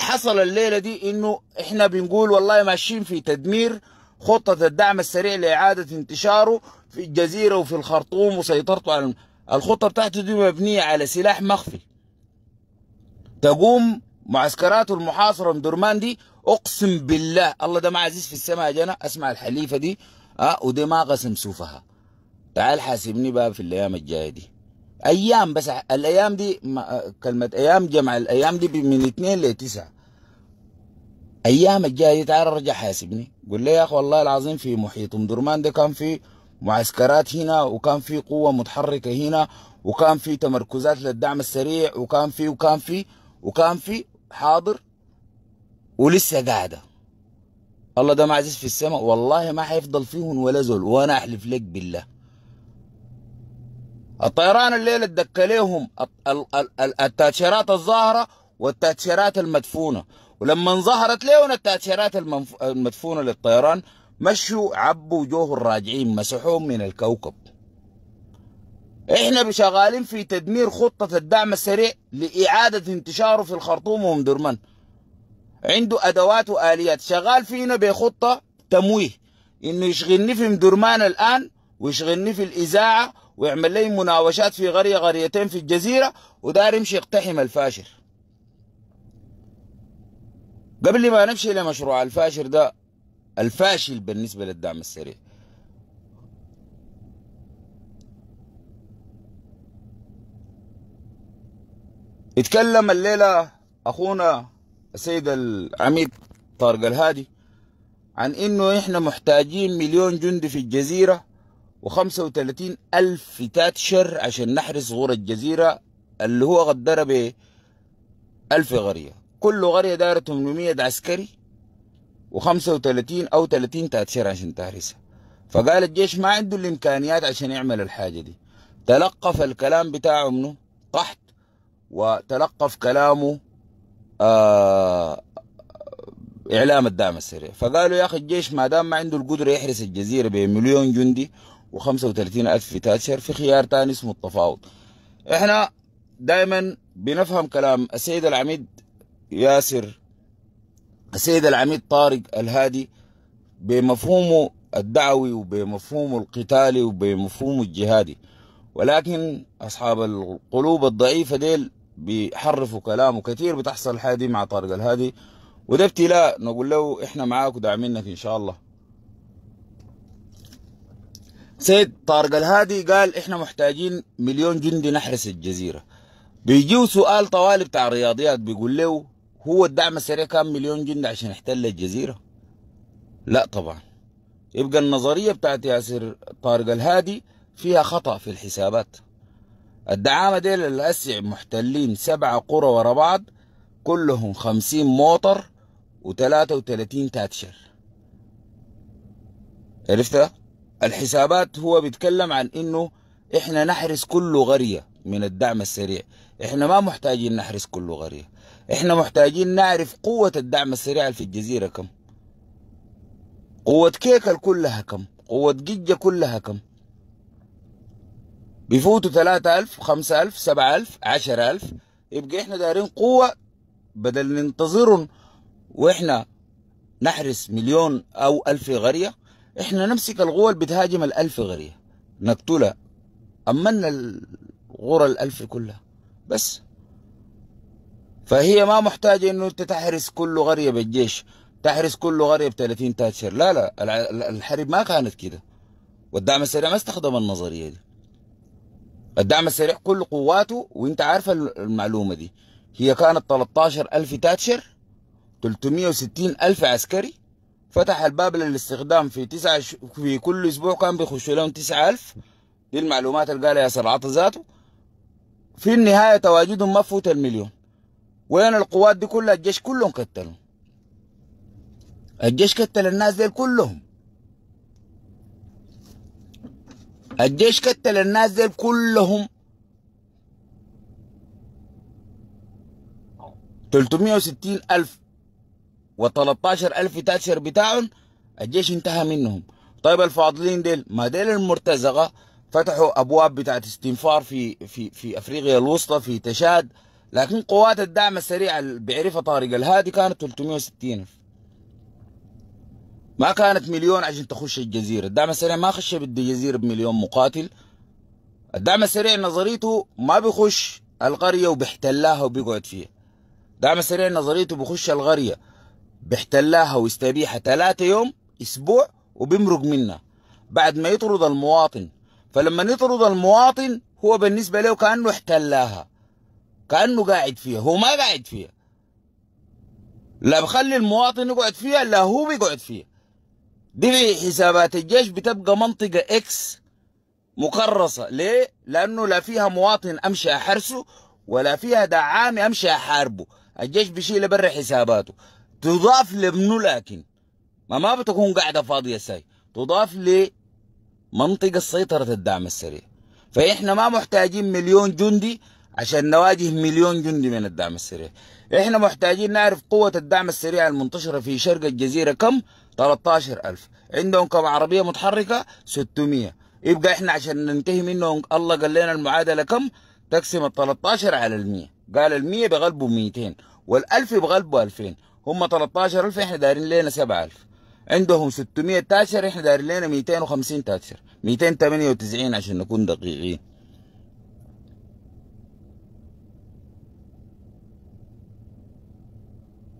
حصل الليلة دي انه احنا بنقول والله ماشيين في تدمير خطة الدعم السريع لإعادة انتشاره في الجزيرة وفي الخرطوم وسيطرته على الخطة بتاعته دي مبنية على سلاح مخفي تقوم معسكرات المحاصرة من درمان دي أقسم بالله الله ده ما عزيز في السماء يا جنى أسمع الحليفة دي أه ودي ما قسم سوفها تعال حاسبني بقى في الأيام الجاية دي ايام بس الايام دي كلمه ايام جمع الايام دي من اثنين لتسعه ايام الجايه تعال رجع حاسبني قول لي يا اخي والله العظيم في محيط ام درمان ده كان في معسكرات هنا وكان في قوه متحركه هنا وكان في تمركزات للدعم السريع وكان في وكان في وكان في حاضر ولسه قاعده الله ده ما في السماء والله ما حيفضل فيهم ولا زول وانا احلف لك بالله الطيران الليله ادك ليهم التاتشيرات الظاهره والتاتشيرات المدفونه ولما ظهرت ليون التأثيرات المنف... المدفونة للطيران مشوا عبوا وجوه الراجعين مسحوهم من الكوكب احنا بشغالين في تدمير خطة الدعم السريع لإعادة انتشاره في الخرطوم ومدرمان عنده أدوات وآليات شغال فينا بخطة تمويه إنه يشغلني في مدرمان الآن ويشغلني في الإذاعة ويعمل لي مناوشات في قرية غريتين في الجزيرة ودار يمشي يقتحم الفاشر قبل ما نمشي لمشروع الفاشر ده الفاشل بالنسبة للدعم السريع اتكلم الليلة أخونا السيد العميد طارق الهادي عن إنه إحنا محتاجين مليون جندي في الجزيرة و35 ألف فتات شر عشان نحرس غور الجزيرة اللي هو غدر ب 1000 غريه كل قرية دايرة 800 عسكري و35 أو 30 تاتشير عشان تهرسها فقال الجيش ما عنده الإمكانيات عشان يعمل الحاجة دي تلقف الكلام بتاعه منه قحط وتلقف كلامه آه إعلام الدعم السريع فقالوا يا أخي الجيش ما دام ما عنده القدرة يحرس الجزيرة بمليون جندي و35 ألف تاتشر في خيار تاني اسمه التفاوض احنا دائما بنفهم كلام السيد العميد ياسر السيد العميد طارق الهادي بمفهومه الدعوي وبمفهومه القتالي وبمفهومه الجهادي ولكن أصحاب القلوب الضعيفة ديل بيحرفوا كلامه كثير بتحصل الحاجة دي مع طارق الهادي وده ابتلاء نقول له احنا معاك وداعمينك ان شاء الله سيد طارق الهادي قال احنا محتاجين مليون جندي نحرس الجزيرة بيجيو سؤال طوالي بتاع الرياضيات بيقول له هو الدعم السريع كان مليون جندي عشان يحتل الجزيرة لا طبعا يبقى النظرية بتاعت ياسر طارق الهادي فيها خطأ في الحسابات الدعامة دي للأسع محتلين سبعة قرى ورا بعض كلهم خمسين موتر و33 تاتشر عرفت الحسابات هو بيتكلم عن انه احنا نحرس كل قرية من الدعم السريع احنا ما محتاجين نحرس كل قرية احنا محتاجين نعرف قوة الدعم السريع في الجزيرة كم قوة كيكل كلها كم قوة ججة كلها كم بيفوتوا سبعة ألف عشر ألف يبقى احنا دارين قوة بدل ننتظرهم واحنا نحرس مليون او الف غرية احنا نمسك القوة اللي بتهاجم الالف غرية نقتلها امنا الغرة الالف كلها بس فهي ما محتاجة انه انت تحرس كل قرية بالجيش تحرس كل قرية ب 30 تاتشر لا لا الحرب ما كانت كده والدعم السريع ما استخدم النظرية دي الدعم السريع كل قواته وانت عارف المعلومة دي هي كانت 13 ألف تاتشر 360 ألف عسكري فتح الباب للاستخدام في تسعة ش... في كل أسبوع كان بيخشوا لهم 9000 دي المعلومات اللي قالها ياسر عطا ذاته في النهاية تواجدهم ما فوت المليون وين القوات دي كلها الجيش كلهم قتلوا الجيش قتل الناس دي كلهم الجيش قتل الناس دي كلهم 360 ألف و13 ألف تاشر بتاعهم الجيش انتهى منهم طيب الفاضلين ديل ما ديل المرتزقة فتحوا أبواب بتاعت استنفار في في في أفريقيا الوسطى في تشاد لكن قوات الدعم السريع اللي بيعرفها طارق الهادي كانت 360 ألف ما كانت مليون عشان تخش الجزيرة الدعم السريع ما خش جزيرة بمليون مقاتل الدعم السريع نظريته ما بيخش القرية وبيحتلاها وبيقعد فيها الدعم السريع نظريته بيخش القرية بيحتلاها ويستبيحها ثلاثة يوم أسبوع وبيمرق منها بعد ما يطرد المواطن فلما يطرد المواطن هو بالنسبة له كأنه احتلاها كانه قاعد فيها هو ما قاعد فيها لا بخلي المواطن يقعد فيها لا هو بيقعد فيها دي في حسابات الجيش بتبقى منطقة اكس مكرسه ليه؟ لأنه لا فيها مواطن أمشي أحرسه ولا فيها دعامي أمشي أحاربه الجيش بيشيل برا حساباته تضاف لمنو لكن ما ما بتكون قاعدة فاضية ساي تضاف لمنطقة سيطرة الدعم السريع فإحنا ما محتاجين مليون جندي عشان نواجه مليون جندي من الدعم السريع احنا محتاجين نعرف قوة الدعم السريع المنتشرة في شرق الجزيرة كم 13000 عندهم كم عربية متحركة 600 يبقى احنا عشان ننتهي منهم الله قال لنا المعادلة كم تقسم ال 13 على ال 100 قال ال 100 بغلبه 200 وال 1000 بغلبه 2000 هم 13000 احنا دايرين لنا 7000 عندهم 600 تاشر احنا دايرين لنا 250 تاشر 298 عشان نكون دقيقين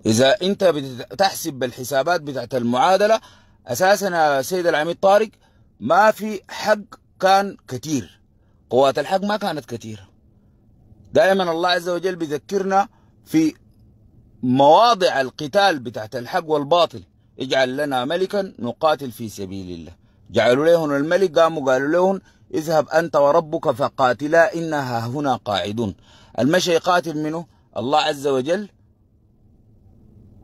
اذا انت بتحسب بالحسابات بتاعت المعادله اساسا يا سيد العميد طارق ما في حق كان كثير قوات الحق ما كانت كثيره دائما الله عز وجل بيذكرنا في مواضع القتال بتاعت الحق والباطل اجعل لنا ملكا نقاتل في سبيل الله جعلوا لهم الملك قاموا قالوا لهم اذهب أنت وربك فقاتلا إنها هنا قاعدون المشي قاتل منه الله عز وجل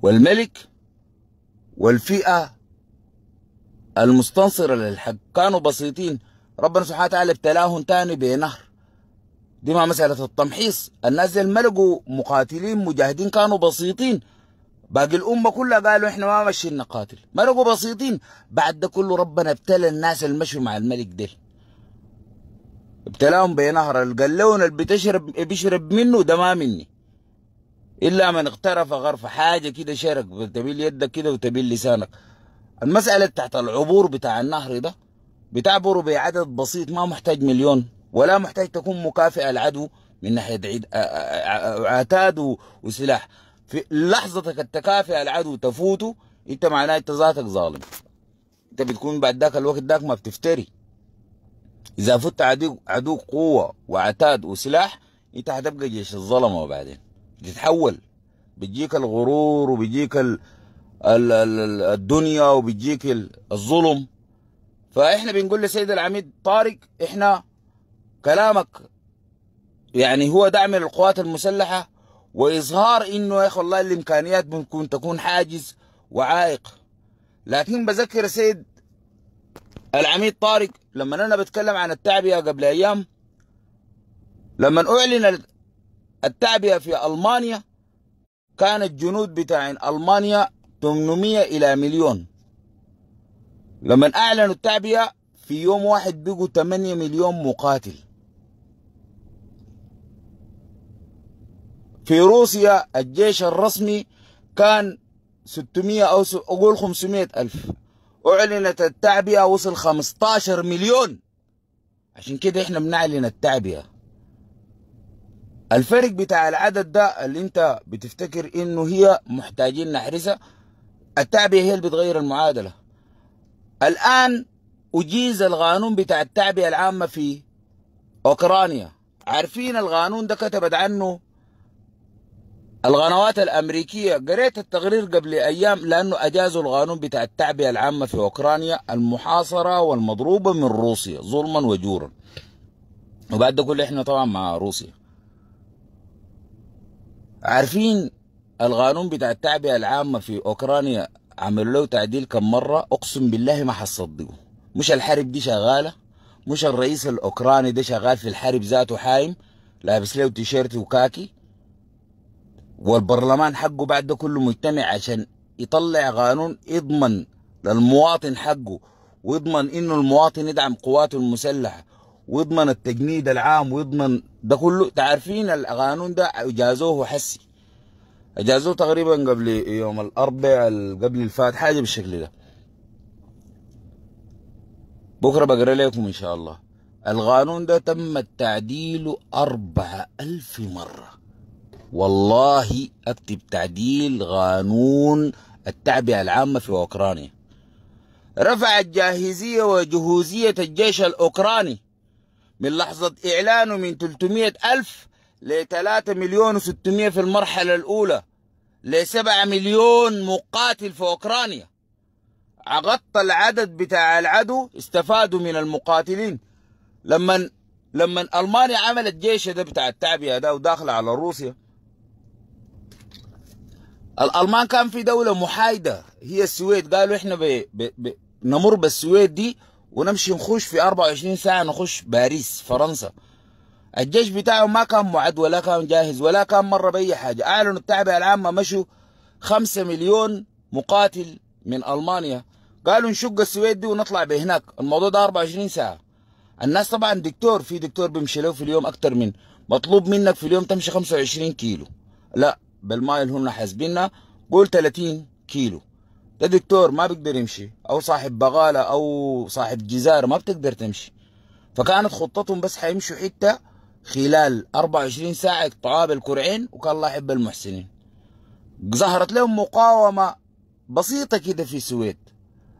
والملك والفئة المستنصرة للحق كانوا بسيطين ربنا سبحانه وتعالى ابتلاهم تاني بنهر دي ما مسألة التمحيص الناس دي الملقوا مقاتلين مجاهدين كانوا بسيطين باقي الأمة كلها قالوا إحنا ما مشينا قاتل ملقوا بسيطين بعد ده كله ربنا ابتلى الناس المشوا مع الملك ديل ابتلاهم بنهر القلون اللي بتشرب بيشرب منه ده ما مني الا من اقترف غرفه حاجه كده شرك تبيل يدك كده وتبيل لسانك المساله تحت العبور بتاع النهر ده بتعبر بعدد بسيط ما محتاج مليون ولا محتاج تكون مكافئه العدو من ناحيه عيد عتاد وسلاح في لحظتك التكافئ العدو تفوته انت معناه انت ذاتك ظالم انت بتكون بعد ذاك الوقت ذاك ما بتفتري اذا فت عدوك قوه وعتاد وسلاح انت هتبقى جيش الظلمه وبعدين بتتحول بتجيك الغرور وبيجيك ال... ال... ال... الدنيا وبيجيك الظلم فاحنا بنقول لسيد العميد طارق احنا كلامك يعني هو دعم للقوات المسلحه واظهار انه يا اخي والله الامكانيات ممكن تكون حاجز وعائق لكن بذكر سيد العميد طارق لما انا بتكلم عن التعبئه قبل ايام لما اعلن التعبئة في ألمانيا كانت جنود بتاع ألمانيا 800 إلى مليون لما أعلنوا التعبئة في يوم واحد بقوا 8 مليون مقاتل في روسيا الجيش الرسمي كان 600 أو أقول 500 ألف أعلنت التعبئة وصل 15 مليون عشان كده إحنا بنعلن التعبئة الفرق بتاع العدد ده اللي انت بتفتكر انه هي محتاجين نحرسها التعبئه هي اللي بتغير المعادله الان اجيز القانون بتاع التعبئه العامه في اوكرانيا عارفين القانون ده كتبت عنه القنوات الامريكيه قريت التقرير قبل ايام لانه اجازوا القانون بتاع التعبئه العامه في اوكرانيا المحاصره والمضروبه من روسيا ظلما وجورا وبعد ده كل احنا طبعا مع روسيا عارفين القانون بتاع التعبئة العامة في أوكرانيا عملوا له تعديل كم مرة أقسم بالله ما حصدقوا مش الحرب دي شغالة مش الرئيس الأوكراني ده شغال في الحرب ذاته حايم لابس له تيشيرت وكاكي والبرلمان حقه بعد ده كله مجتمع عشان يطلع قانون يضمن للمواطن حقه ويضمن انه المواطن يدعم قواته المسلحه ويضمن التجنيد العام ويضمن ده كله تعرفين القانون ده اجازوه حسي اجازوه تقريبا قبل يوم الاربع قبل الفات حاجه بالشكل ده بكره بقرا لكم ان شاء الله القانون ده تم التعديل أربعة ألف مرة والله أكتب تعديل قانون التعبئة العامة في أوكرانيا رفع الجاهزية وجهوزية الجيش الأوكراني من لحظة إعلانه من 300 ألف ل 3 مليون و600 في المرحلة الأولى ل 7 مليون مقاتل في أوكرانيا عغطى العدد بتاع العدو استفادوا من المقاتلين لما لما ألمانيا عملت جيش ده بتاع التعبئة ده وداخلة على روسيا الألمان كان في دولة محايدة هي السويد قالوا احنا بي بي بي نمر بالسويد دي ونمشي نخش في 24 ساعة نخش باريس فرنسا الجيش بتاعه ما كان معد ولا كان جاهز ولا كان مر بأي حاجة أعلنوا التعبئة العامة مشوا 5 مليون مقاتل من ألمانيا قالوا نشق السويد دي ونطلع بهناك الموضوع ده 24 ساعة الناس طبعا دكتور في دكتور بيمشي له في اليوم أكتر من مطلوب منك في اليوم تمشي 25 كيلو لا بالمايل هم حاسبيننا قول 30 كيلو يا دكتور ما بيقدر يمشي او صاحب بغاله او صاحب جزار ما بتقدر تمشي فكانت خطتهم بس حيمشوا حته خلال 24 ساعه يقطعوها بالقرعين وكان الله يحب المحسنين ظهرت لهم مقاومه بسيطه كده في السويد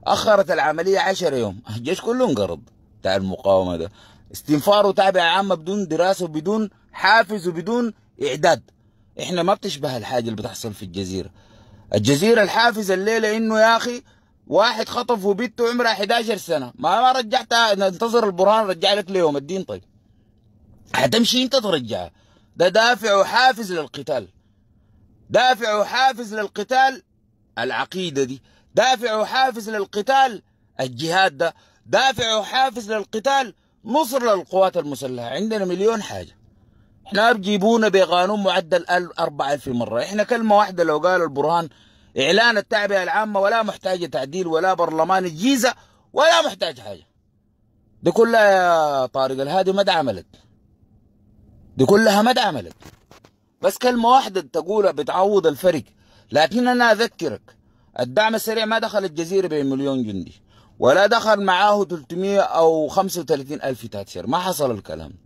اخرت العمليه 10 يوم الجيش كله انقرض بتاع المقاومه ده استنفار وتابع عامه بدون دراسه وبدون حافز وبدون اعداد احنا ما بتشبه الحاجه اللي بتحصل في الجزيره الجزيرة الحافز الليلة انه يا اخي واحد خطفه بنته عمرها 11 سنة ما ما رجعتها ننتظر البرهان رجع لك ليوم الدين طيب حتمشي انت ترجعها ده دافع وحافز للقتال دافع وحافز للقتال العقيدة دي دافع وحافز للقتال الجهاد ده دافع وحافز للقتال نصر للقوات المسلحة عندنا مليون حاجة احنا بجيبونا بقانون معدل 4000 مره احنا كلمه واحده لو قال البرهان اعلان التعبئه العامه ولا محتاجه تعديل ولا برلمان الجيزه ولا محتاج حاجه دي كلها يا طارق الهادي ما عملت دي كلها ما عملت بس كلمه واحده تقولها بتعوض الفرق لكن انا اذكرك الدعم السريع ما دخل الجزيره بمليون جندي ولا دخل معاه 300 او 35 الف تاتشر ما حصل الكلام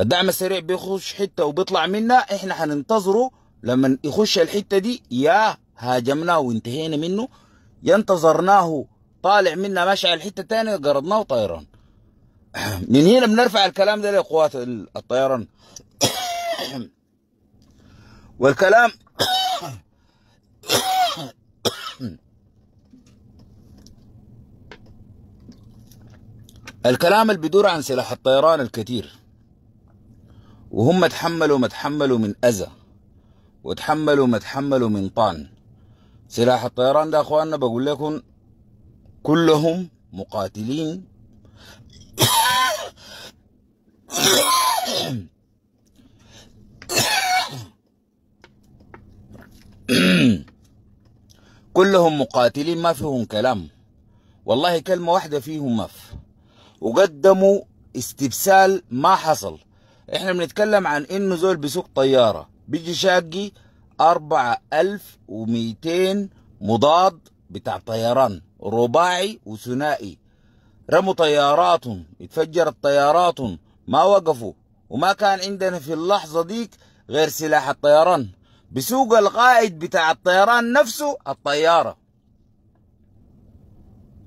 الدعم السريع بيخش حته وبيطلع منها احنا هننتظره لما يخش الحته دي يا هاجمناه وانتهينا منه يا انتظرناه طالع منا ماشي على الحته الثانيه قرضناه وطيران من هنا بنرفع الكلام ده لقوات الطيران والكلام الكلام اللي بيدور عن سلاح الطيران الكثير وهم تحملوا ما تحملوا من أذى وتحملوا ما تحملوا من طعن سلاح الطيران ده أخواننا بقول لكم كلهم مقاتلين كلهم مقاتلين ما فيهم كلام والله كلمة واحدة فيهم مف وقدموا استبسال ما حصل احنا بنتكلم عن انه زول بيسوق طياره بيجي شاقي 4200 مضاد بتاع طيران رباعي وثنائي رموا طيارات اتفجرت طيارات ما وقفوا وما كان عندنا في اللحظة ديك غير سلاح الطيران بسوق القائد بتاع الطيران نفسه الطيارة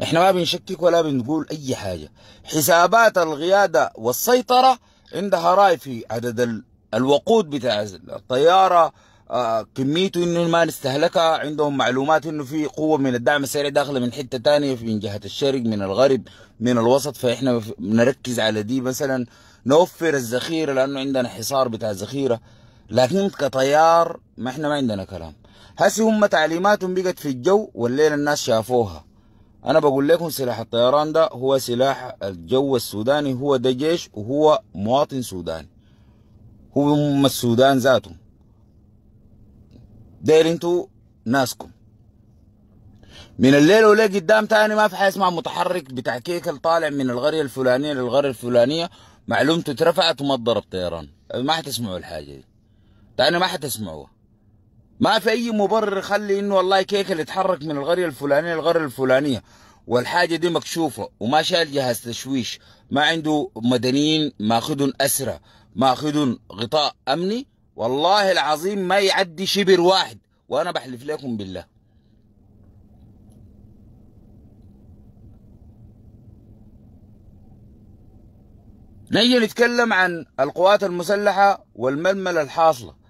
احنا ما بنشكك ولا بنقول اي حاجة حسابات القيادة والسيطرة عندها راي في عدد الوقود بتاع الطياره آه، كميته انه ما نستهلكها عندهم معلومات انه في قوه من الدعم السريع داخله من حته تانية من جهه الشرق من الغرب من الوسط فاحنا نركز على دي مثلا نوفر الذخيره لانه عندنا حصار بتاع ذخيره لكن كطيار ما احنا ما عندنا كلام هسي هم تعليماتهم بقت في الجو والليل الناس شافوها انا بقول لكم سلاح الطيران ده هو سلاح الجو السوداني هو ده جيش وهو مواطن سوداني هو من أمم السودان ذاته داير انتوا ناسكم من الليل ولا قدام تاني ما في حيسمع متحرك بتاع كيك طالع من القريه الفلانيه للقريه الفلانيه معلومته اترفعت وما ضرب طيران ما حتسمعوا الحاجه دي تاني ما حتسمعوها ما في اي مبرر يخلي انه والله اللي يتحرك من القريه الفلانيه للقريه الفلانيه والحاجه دي مكشوفه وما شال جهاز تشويش ما عنده مدنيين ماخذهم اسرى ماخذهم غطاء امني والله العظيم ما يعدي شبر واحد وانا بحلف لكم بالله نيجي نتكلم عن القوات المسلحه والململه الحاصله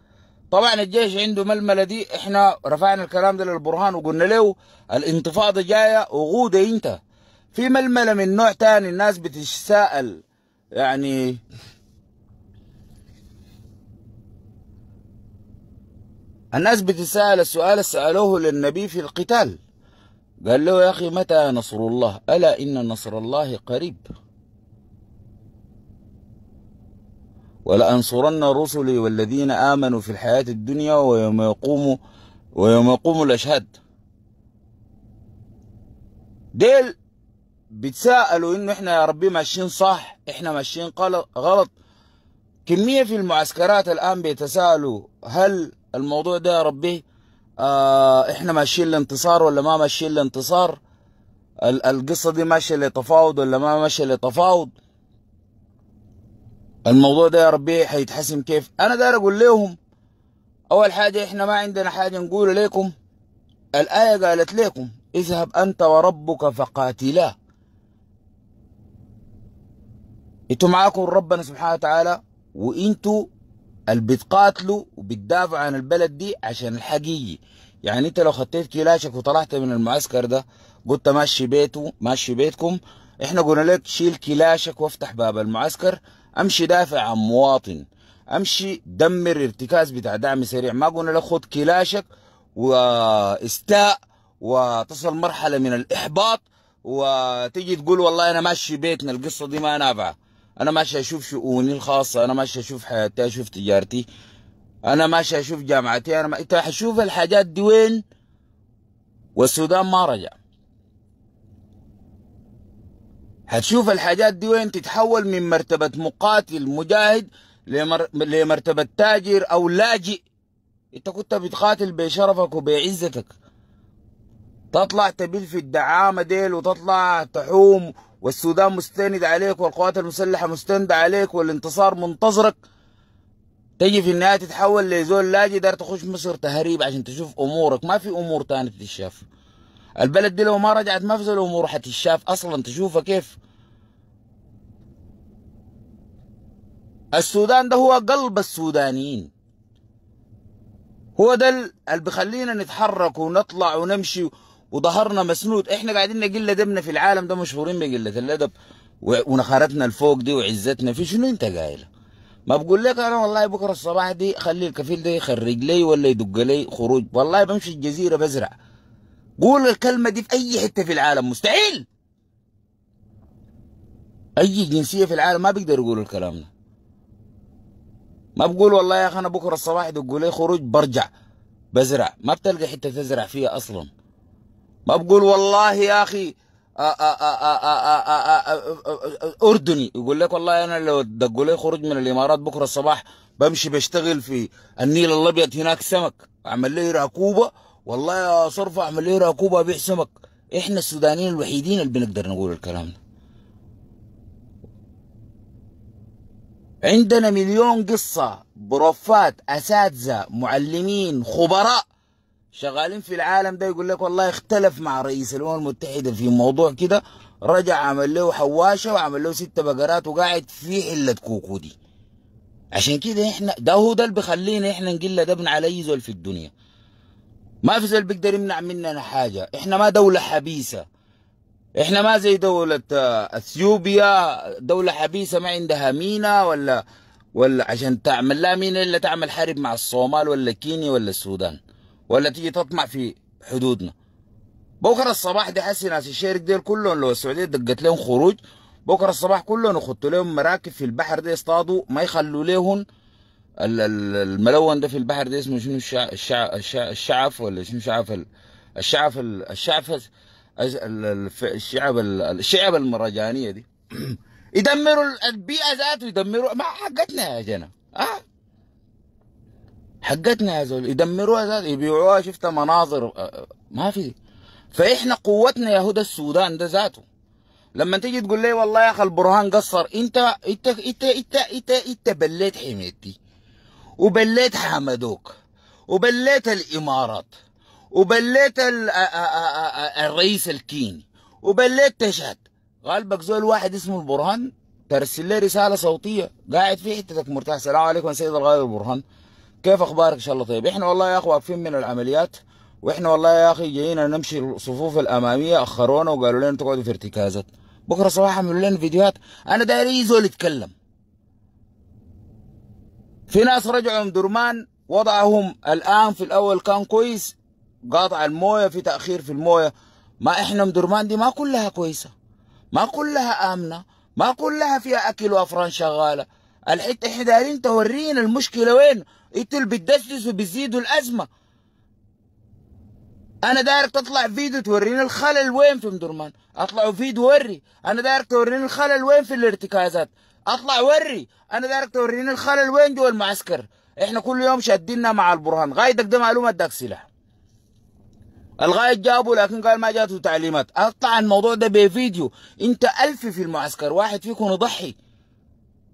طبعا الجيش عنده ململة دي احنا رفعنا الكلام ده للبرهان وقلنا له الانتفاضة جاية وغودة انت في ململة من نوع تاني الناس بتتساءل يعني الناس بتتساءل السؤال سألوه للنبي في القتال قال له يا أخي متى نصر الله ألا إن نصر الله قريب ولأنصرن رسلي والذين آمنوا في الحياة الدنيا ويوم يقوم ويوم يقوم الأشهاد ديل بيتساءلوا انه احنا يا ربي ماشيين صح احنا ماشيين غلط كمية في المعسكرات الان بيتساءلوا هل الموضوع ده يا ربي اه احنا ماشيين لانتصار ولا ما ماشيين لانتصار القصة دي ماشية لتفاوض ولا ما ماشية لتفاوض الموضوع ده يا ربي هيتحسم كيف انا داير اقول لهم اول حاجه احنا ما عندنا حاجه نقول لكم الايه قالت لكم اذهب انت وربك فقاتلا انتوا معاكم ربنا سبحانه وتعالى وانتوا اللي بتقاتلوا وبتدافعوا عن البلد دي عشان الحقيقي يعني انت لو خطيت كلاشك وطلعت من المعسكر ده قلت ماشي بيته ماشي بيتكم احنا قلنا لك شيل كلاشك وافتح باب المعسكر امشي دافع عن مواطن امشي دمر ارتكاز بتاع دعم سريع ما قلنا له خد كلاشك واستاء وتصل مرحله من الاحباط وتجي تقول والله انا ماشي بيتنا القصه دي ما نافعه انا ماشي اشوف شؤوني الخاصه انا ماشي اشوف حياتي اشوف تجارتي انا ماشي اشوف جامعتي انا ما... انت حشوف الحاجات دي وين والسودان ما رجع هتشوف الحاجات دي وين تتحول من مرتبة مقاتل مجاهد لمر... لمرتبة تاجر أو لاجئ أنت كنت بتقاتل بشرفك وبعزتك تطلع تبيل في الدعامة ديل وتطلع تحوم والسودان مستند عليك والقوات المسلحة مستندة عليك والانتصار منتظرك تجي في النهاية تتحول لزول لاجئ دار تخش مصر تهريب عشان تشوف أمورك ما في أمور تانية تتشاف البلد دي لو ما رجعت مفزل الامور حتتشاف اصلا تشوفها كيف السودان ده هو قلب السودانيين هو ده اللي بيخلينا نتحرك ونطلع ونمشي وظهرنا مسنود احنا قاعدين نقل ادبنا في العالم ده مشهورين بقله الادب ونخرتنا الفوق دي وعزتنا في شنو انت قايله ما بقول لك انا والله بكره الصباح دي خلي الكفيل ده يخرج لي ولا يدق لي خروج والله بمشي الجزيره بزرع قول الكلمة دي في أي حتة في العالم مستحيل أي جنسية في العالم ما بيقدر يقولوا الكلام ده ما بقول والله يا أخي أنا بكرة الصباح تقول لي خروج برجع بزرع ما بتلقى حتة تزرع فيها أصلا ما بقول والله يا أخي أردني يقول لك والله أنا لو دقوا لي خروج من الإمارات بكرة الصباح بمشي بشتغل في النيل الأبيض هناك سمك أعمل لي راكوبة والله يا صرفة اعمل ايه ركوب ابيع سمك احنا السودانيين الوحيدين اللي بنقدر نقول الكلام ده عندنا مليون قصة بروفات أساتذة معلمين خبراء شغالين في العالم ده يقول لك والله اختلف مع رئيس الأمم المتحدة في موضوع كده رجع عمل له حواشة وعمل له ست بقرات وقاعد في حلة كوكو دي عشان كده احنا ده هو ده اللي بيخلينا احنا نقل ده ابن علي زول في الدنيا ما في اللي بيقدر يمنع مننا حاجة احنا ما دولة حبيسة احنا ما زي دولة آه، اثيوبيا دولة حبيسة ما عندها مينا ولا ولا عشان تعمل لا مينا الا تعمل حرب مع الصومال ولا كينيا ولا السودان ولا تيجي تطمع في حدودنا بكرة الصباح دي حسي ناس الشيرك ديل كلهم لو السعودية دقت لهم خروج بكرة الصباح كلهم يخطوا لهم مراكب في البحر دي يصطادوا ما يخلوا لهم الملون ده في البحر ده اسمه شنو الشع... الشع... الشع... الشعف ولا شنو شعف ال... الشعف ال... الشعف الشعب ال... الشعب المرجانيه دي يدمروا البيئه ذاته يدمروا ما حقتنا يا جنى أه؟ حقتنا يا زول يدمروها ذات يبيعوها شفت مناظر ما في فاحنا قوتنا يا هدى السودان ده ذاته لما تيجي تقول لي والله يا اخي البرهان قصر انت انت انت انت انت, انت بليت حميتي وبليت حمدوك وبليت الامارات وبليت الرئيس الكيني وبليت تشهد غالبك زول واحد اسمه البرهان ترسل لي رساله صوتيه قاعد في حتتك مرتاح السلام عليكم سيد الغالي البرهان كيف اخبارك ان شاء الله طيب احنا والله يا اخو واقفين من العمليات واحنا والله يا اخي جايين نمشي الصفوف الاماميه اخرونا وقالوا لنا تقعدوا في ارتكازات بكره صباح عملوا لنا فيديوهات انا داير زول يتكلم في ناس رجعوا من درمان وضعهم الآن في الأول كان كويس قاطع الموية في تأخير في الموية ما إحنا من درمان دي ما كلها كويسة ما كلها آمنة ما كلها فيها أكل وأفران شغالة الحتة إحنا دايرين تورينا المشكلة وين انتوا اللي بتدسسوا بتزيدوا الأزمة انا دايرك تطلع فيديو تورينا الخلل وين في مدرمان اطلعوا فيديو وري انا دايرك توريني الخلل وين في الارتكازات اطلع وري انا دايرك توريني الخلل وين جوا المعسكر احنا كل يوم شاديننا مع البرهان غايتك ده معلومه اداك سلاح الغاية جابه لكن قال ما جاته تعليمات اطلع الموضوع ده بفيديو انت الف في المعسكر واحد فيكم يضحي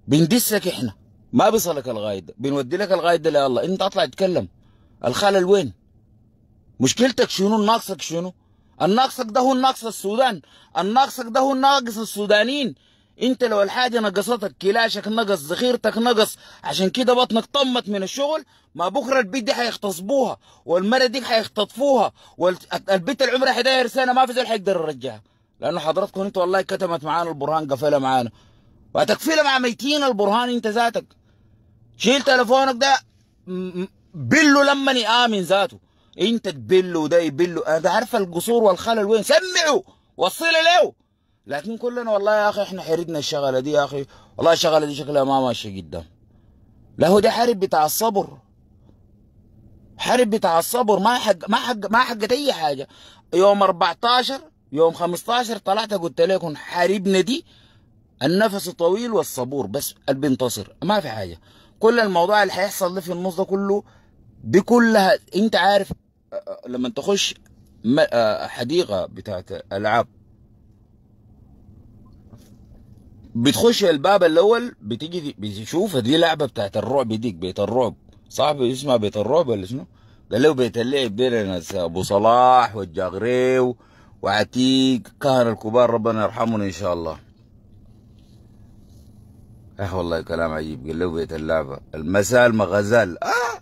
بندسك احنا ما بيصلك الغاية ده بنودي لك الغاية ده الله انت اطلع اتكلم الخلل وين مشكلتك شنو ناقصك شنو الناقصك ده هو الناقص السودان الناقصك ده هو الناقص السودانيين انت لو الحاجة نقصتك كلاشك نقص ذخيرتك نقص عشان كده بطنك طمت من الشغل ما بكرة البيت دي حيغتصبوها والمرة دي حيختطفوها والبيت العمرة 11 سنة ما في زول حيقدر يرجعها لأنه حضراتكم انت والله كتمت معانا البرهان قفلها معانا وتكفيلة مع ميتين البرهان انت ذاتك شيل تلفونك ده بلو لما يآمن ذاته انت تبلو ده يبلو انا عارف القصور والخلل وين سمعوا وصل له لكن كلنا والله يا اخي احنا حردنا الشغله دي يا اخي والله الشغله دي شكلها ما ماشيه قدام لا هو ده حارب بتاع الصبر حارب بتاع الصبر ما حق ما حق ما حقت اي حاجه يوم 14 يوم 15 طلعت قلت لكم حاربنا دي النفس طويل والصبور بس البنتصر ما في حاجه كل الموضوع اللي هيحصل ده في النص ده كله دي كلها انت عارف أه، أه، لما تخش أه، حديقه بتاعت العاب بتخش الباب الاول بتيجي بتشوف دي لعبه بتاعت الرعب ديك بيت الرعب صاحبي اسمها بيت الرعب ولا شنو؟ قال له بيت اللعب دي الناس ابو صلاح والجاغريو وعتيق كهر الكبار ربنا يرحمهم ان شاء الله. اه والله كلام عجيب قال له بيت اللعبه المسال مغزال اه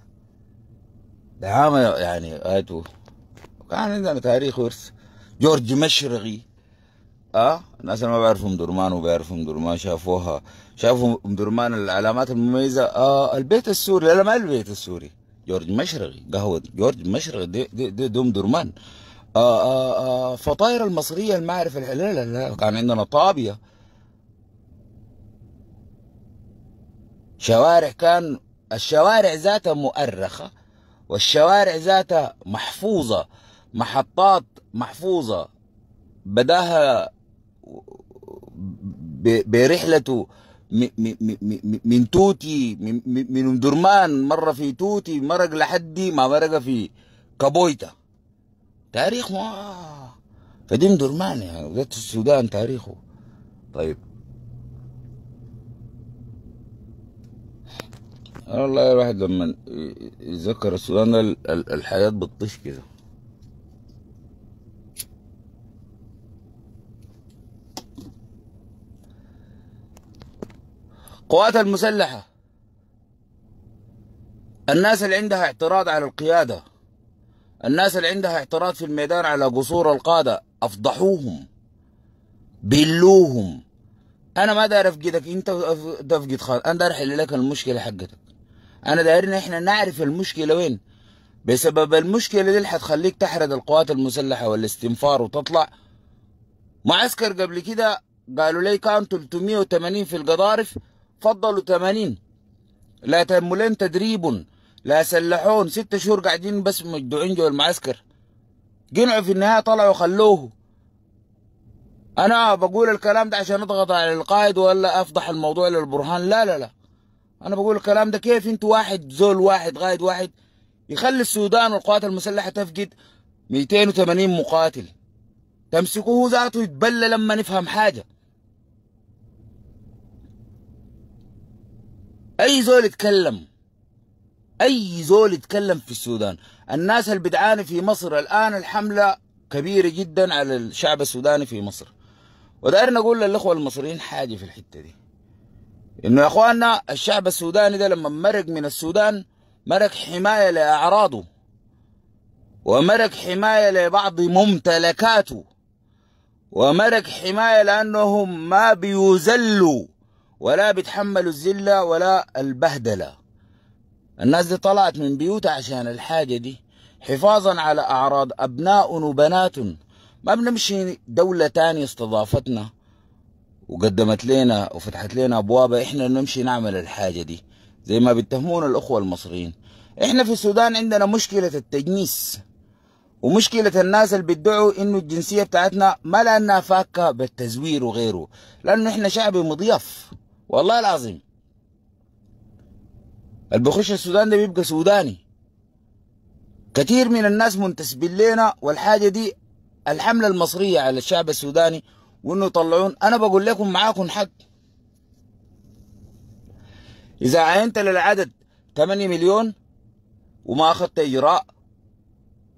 دعامه يعني هاتوا كان عندنا تاريخ ورث جورج مشرقي اه الناس اللي ما بيعرفوا مدرمان وبيعرفوا مدرمان شافوها شافوا مدرمان العلامات المميزه آه البيت السوري لا ما البيت السوري جورج مشرقي قهوه جورج مشرقي دي دي, دي دوم درمان آه آه آه فطاير المصريه المعرفه لا لا لا كان عندنا طابيه شوارع كان الشوارع ذاتها مؤرخه والشوارع ذاتها محفوظه محطات محفوظه بداها برحلته من توتي من ام درمان مره في توتي مرق لحد ما مرق في كابويتا تاريخ ما فدي ام درمان يعني ذات السودان تاريخه طيب والله الواحد لما يتذكر السودان الحياه بتطش كده قوات المسلحة الناس اللي عندها اعتراض على القيادة الناس اللي عندها اعتراض في الميدان على قصور القادة أفضحوهم بلوهم أنا ما داير أفقدك أنت تفقد خالد أنا داير أحل لك المشكلة حقتك أنا دايرين إحنا نعرف المشكلة وين بسبب المشكلة دي اللي حتخليك تحرد القوات المسلحة والاستنفار وتطلع معسكر قبل كده قالوا لي كان 380 في القضارف فضلوا 80 لا تمولين تدريب لا سلحون ست شهور قاعدين بس مجدوعين جوا المعسكر جنعوا في النهاية طلعوا خلوه أنا بقول الكلام ده عشان أضغط على القائد ولا أفضح الموضوع للبرهان لا لا لا أنا بقول الكلام ده كيف أنتوا واحد زول واحد قائد واحد يخلي السودان والقوات المسلحة تفقد 280 مقاتل تمسكوه ذاته يتبلى لما نفهم حاجه اي زول يتكلم اي زول يتكلم في السودان الناس اللي بتعاني في مصر الان الحمله كبيره جدا على الشعب السوداني في مصر ودارنا نقول للاخوه المصريين حاجه في الحته دي انه يا اخواننا الشعب السوداني ده لما مرق من السودان مرق حمايه لاعراضه ومرق حمايه لبعض ممتلكاته ومرق حمايه لانهم ما بيذلوا ولا بيتحملوا الذلة ولا البهدلة الناس دي طلعت من بيوتها عشان الحاجة دي حفاظا على أعراض أبناء وبنات ما بنمشي دولة تانية استضافتنا وقدمت لنا وفتحت لنا أبوابها إحنا نمشي نعمل الحاجة دي زي ما بيتهمون الأخوة المصريين إحنا في السودان عندنا مشكلة التجنيس ومشكلة الناس اللي بيدعوا إنه الجنسية بتاعتنا ما لأنها فاكة بالتزوير وغيره لأنه إحنا شعب مضياف والله العظيم اللي بيخش السودان ده بيبقى سوداني كثير من الناس منتسبين لنا والحاجة دي الحملة المصرية على الشعب السوداني وانه يطلعون انا بقول لكم معاكم حق اذا عينت للعدد 8 مليون وما اخذت اجراء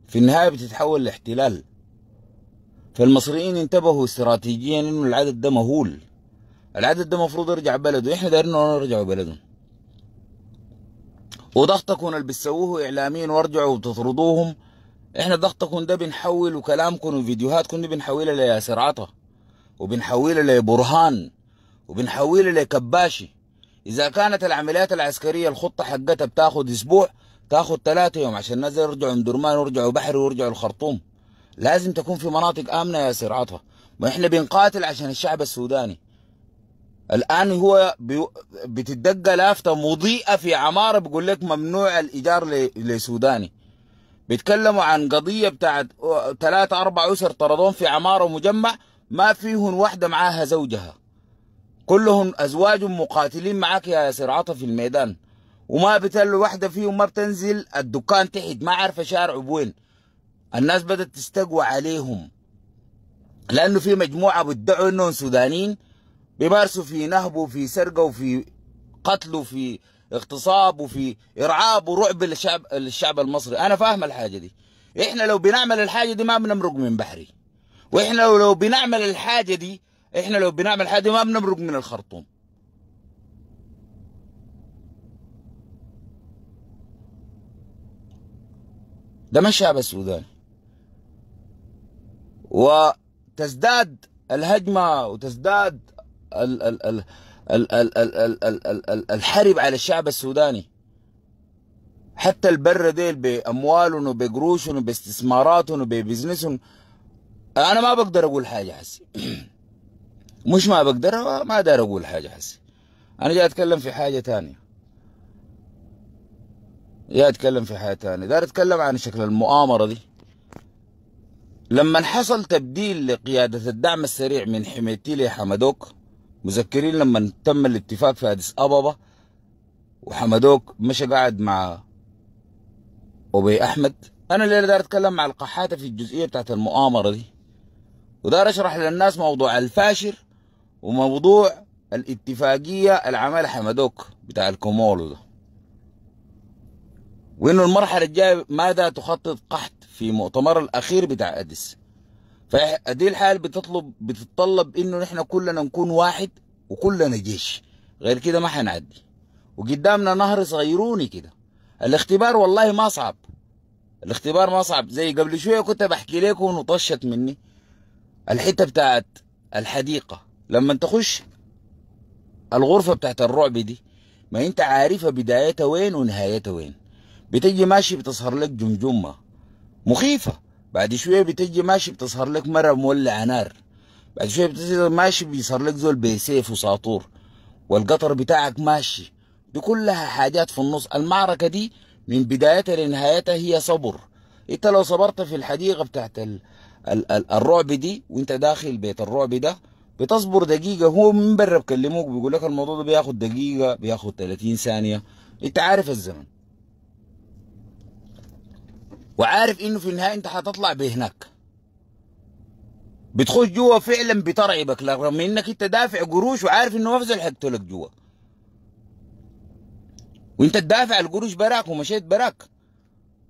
في النهاية بتتحول لاحتلال فالمصريين انتبهوا استراتيجيا انه العدد ده مهول العدد ده المفروض يرجع بلده احنا دايرين يرجعوا بلدهم وضغطكم اللي بتسووه اعلاميا وارجعوا وتطردوهم احنا ضغطكم ده بنحول وكلامكم وفيديوهاتكم دي بنحولها لياسر عطا وبنحولها لبرهان وبنحولها لكباشي اذا كانت العمليات العسكريه الخطه حقتها بتاخد اسبوع تاخد ثلاثة يوم عشان الناس يرجعوا من درمان ويرجعوا بحري ويرجعوا الخرطوم لازم تكون في مناطق امنه يا سير عطا ما احنا بنقاتل عشان الشعب السوداني الآن هو بتدق لافتة مضيئة في عمارة بيقول لك ممنوع الإيجار لسوداني بيتكلموا عن قضية بتاعت ثلاثة اربع أسر طردوهم في عمارة مجمع ما فيهن واحدة معاها زوجها كلهم أزواج مقاتلين معاك يا ياسر عطا في الميدان وما بتل واحدة فيهم ما بتنزل الدكان تحت ما عارفة شارع بوين الناس بدأت تستقوى عليهم لأنه في مجموعة بتدعوا أنهم سودانيين بيمارسوا في نهب وفي سرقه وفي قتل وفي اغتصاب وفي ارعاب ورعب للشعب للشعب المصري انا فاهم الحاجه دي احنا لو بنعمل الحاجه دي ما بنمرق من بحري واحنا لو بنعمل الحاجه دي احنا لو بنعمل الحاجه دي ما بنمرق من الخرطوم ده مش الشعب السوداني وتزداد الهجمه وتزداد الحرب على الشعب السوداني حتى البر ديل باموالهم وبقروشهم وباستثماراتهم وببزنسهم انا ما بقدر اقول حاجه حسي مش ما بقدر ما دار اقول حاجه حسي انا جاي اتكلم في حاجه ثانيه جاي اتكلم في حاجه ثانيه دار اتكلم عن شكل المؤامره دي لما حصل تبديل لقياده الدعم السريع من حميتي لحمدوك مذكرين لما تم الاتفاق في اديس ابابا وحمدوك مشى قاعد مع ابي احمد انا اللي داير اتكلم مع القحاته في الجزئيه بتاعت المؤامره دي وداير اشرح للناس موضوع الفاشر وموضوع الاتفاقيه العمل حمدوك بتاع الكومولو ده وانه المرحله الجايه ماذا تخطط قحط في مؤتمر الاخير بتاع اديس فدي الحال بتطلب بتتطلب انه نحن كلنا نكون واحد وكلنا جيش غير كده ما حنعدي وقدامنا نهر صغيروني كده الاختبار والله ما صعب الاختبار ما صعب زي قبل شويه كنت بحكي لكم وطشت مني الحته بتاعت الحديقه لما تخش الغرفه بتاعت الرعب دي ما انت عارفه بدايتها وين ونهايتها وين بتجي ماشي بتظهر لك جمجمه مخيفه بعد شويه بتجي ماشي بتظهر لك مره مولعه نار بعد شويه بتجي ماشي بيظهر لك زول بسيف وساطور والقطر بتاعك ماشي دي كلها حاجات في النص المعركه دي من بدايتها لنهايتها هي صبر انت لو صبرت في الحديقه بتاعت ال ال ال الرعب دي وانت داخل بيت الرعب ده بتصبر دقيقة هو من برا بكلموك بيقول لك الموضوع ده بياخد دقيقة بياخد 30 ثانية انت عارف الزمن وعارف انه في النهايه انت حتطلع بهناك بتخش جوا فعلا بترعبك رغم انك انت دافع قروش وعارف انه مفزل حيقتلك جوا وانت تدافع القروش براك ومشيت براك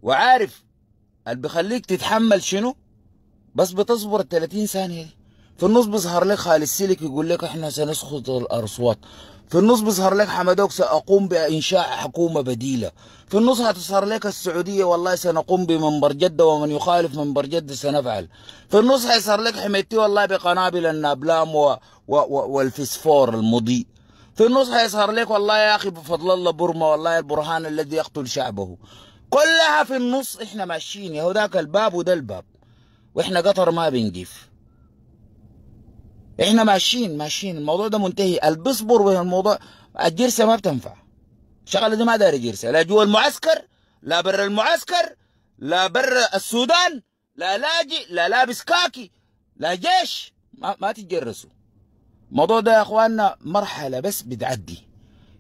وعارف اللي بيخليك تتحمل شنو بس بتصبر ال 30 ثانيه دي في النص بيظهر لك خالد سلك يقول لك احنا سنسقط الارصوات في النص بيظهر لك حمدوك سأقوم بإنشاء حكومة بديلة في النص هتظهر لك السعودية والله سنقوم بمنبر جدة ومن يخالف منبر جدة سنفعل في النص هيظهر لك حميتي والله بقنابل النابلام و... و... و... والفسفور المضيء في النص هيظهر لك والله يا أخي بفضل الله برما والله البرهان الذي يقتل شعبه كلها في النص احنا ماشيين يا هو ذاك الباب وده الباب واحنا قطر ما بنجيف احنا ماشيين ماشيين الموضوع ده منتهي البصبر وهي الموضوع الجرسه ما بتنفع الشغله دي ما داري جرسه لا جوا المعسكر لا برا المعسكر لا برا السودان لا لاجي لا لابس كاكي لا جيش ما, ما تتجرسوا الموضوع ده يا اخواننا مرحله بس بتعدي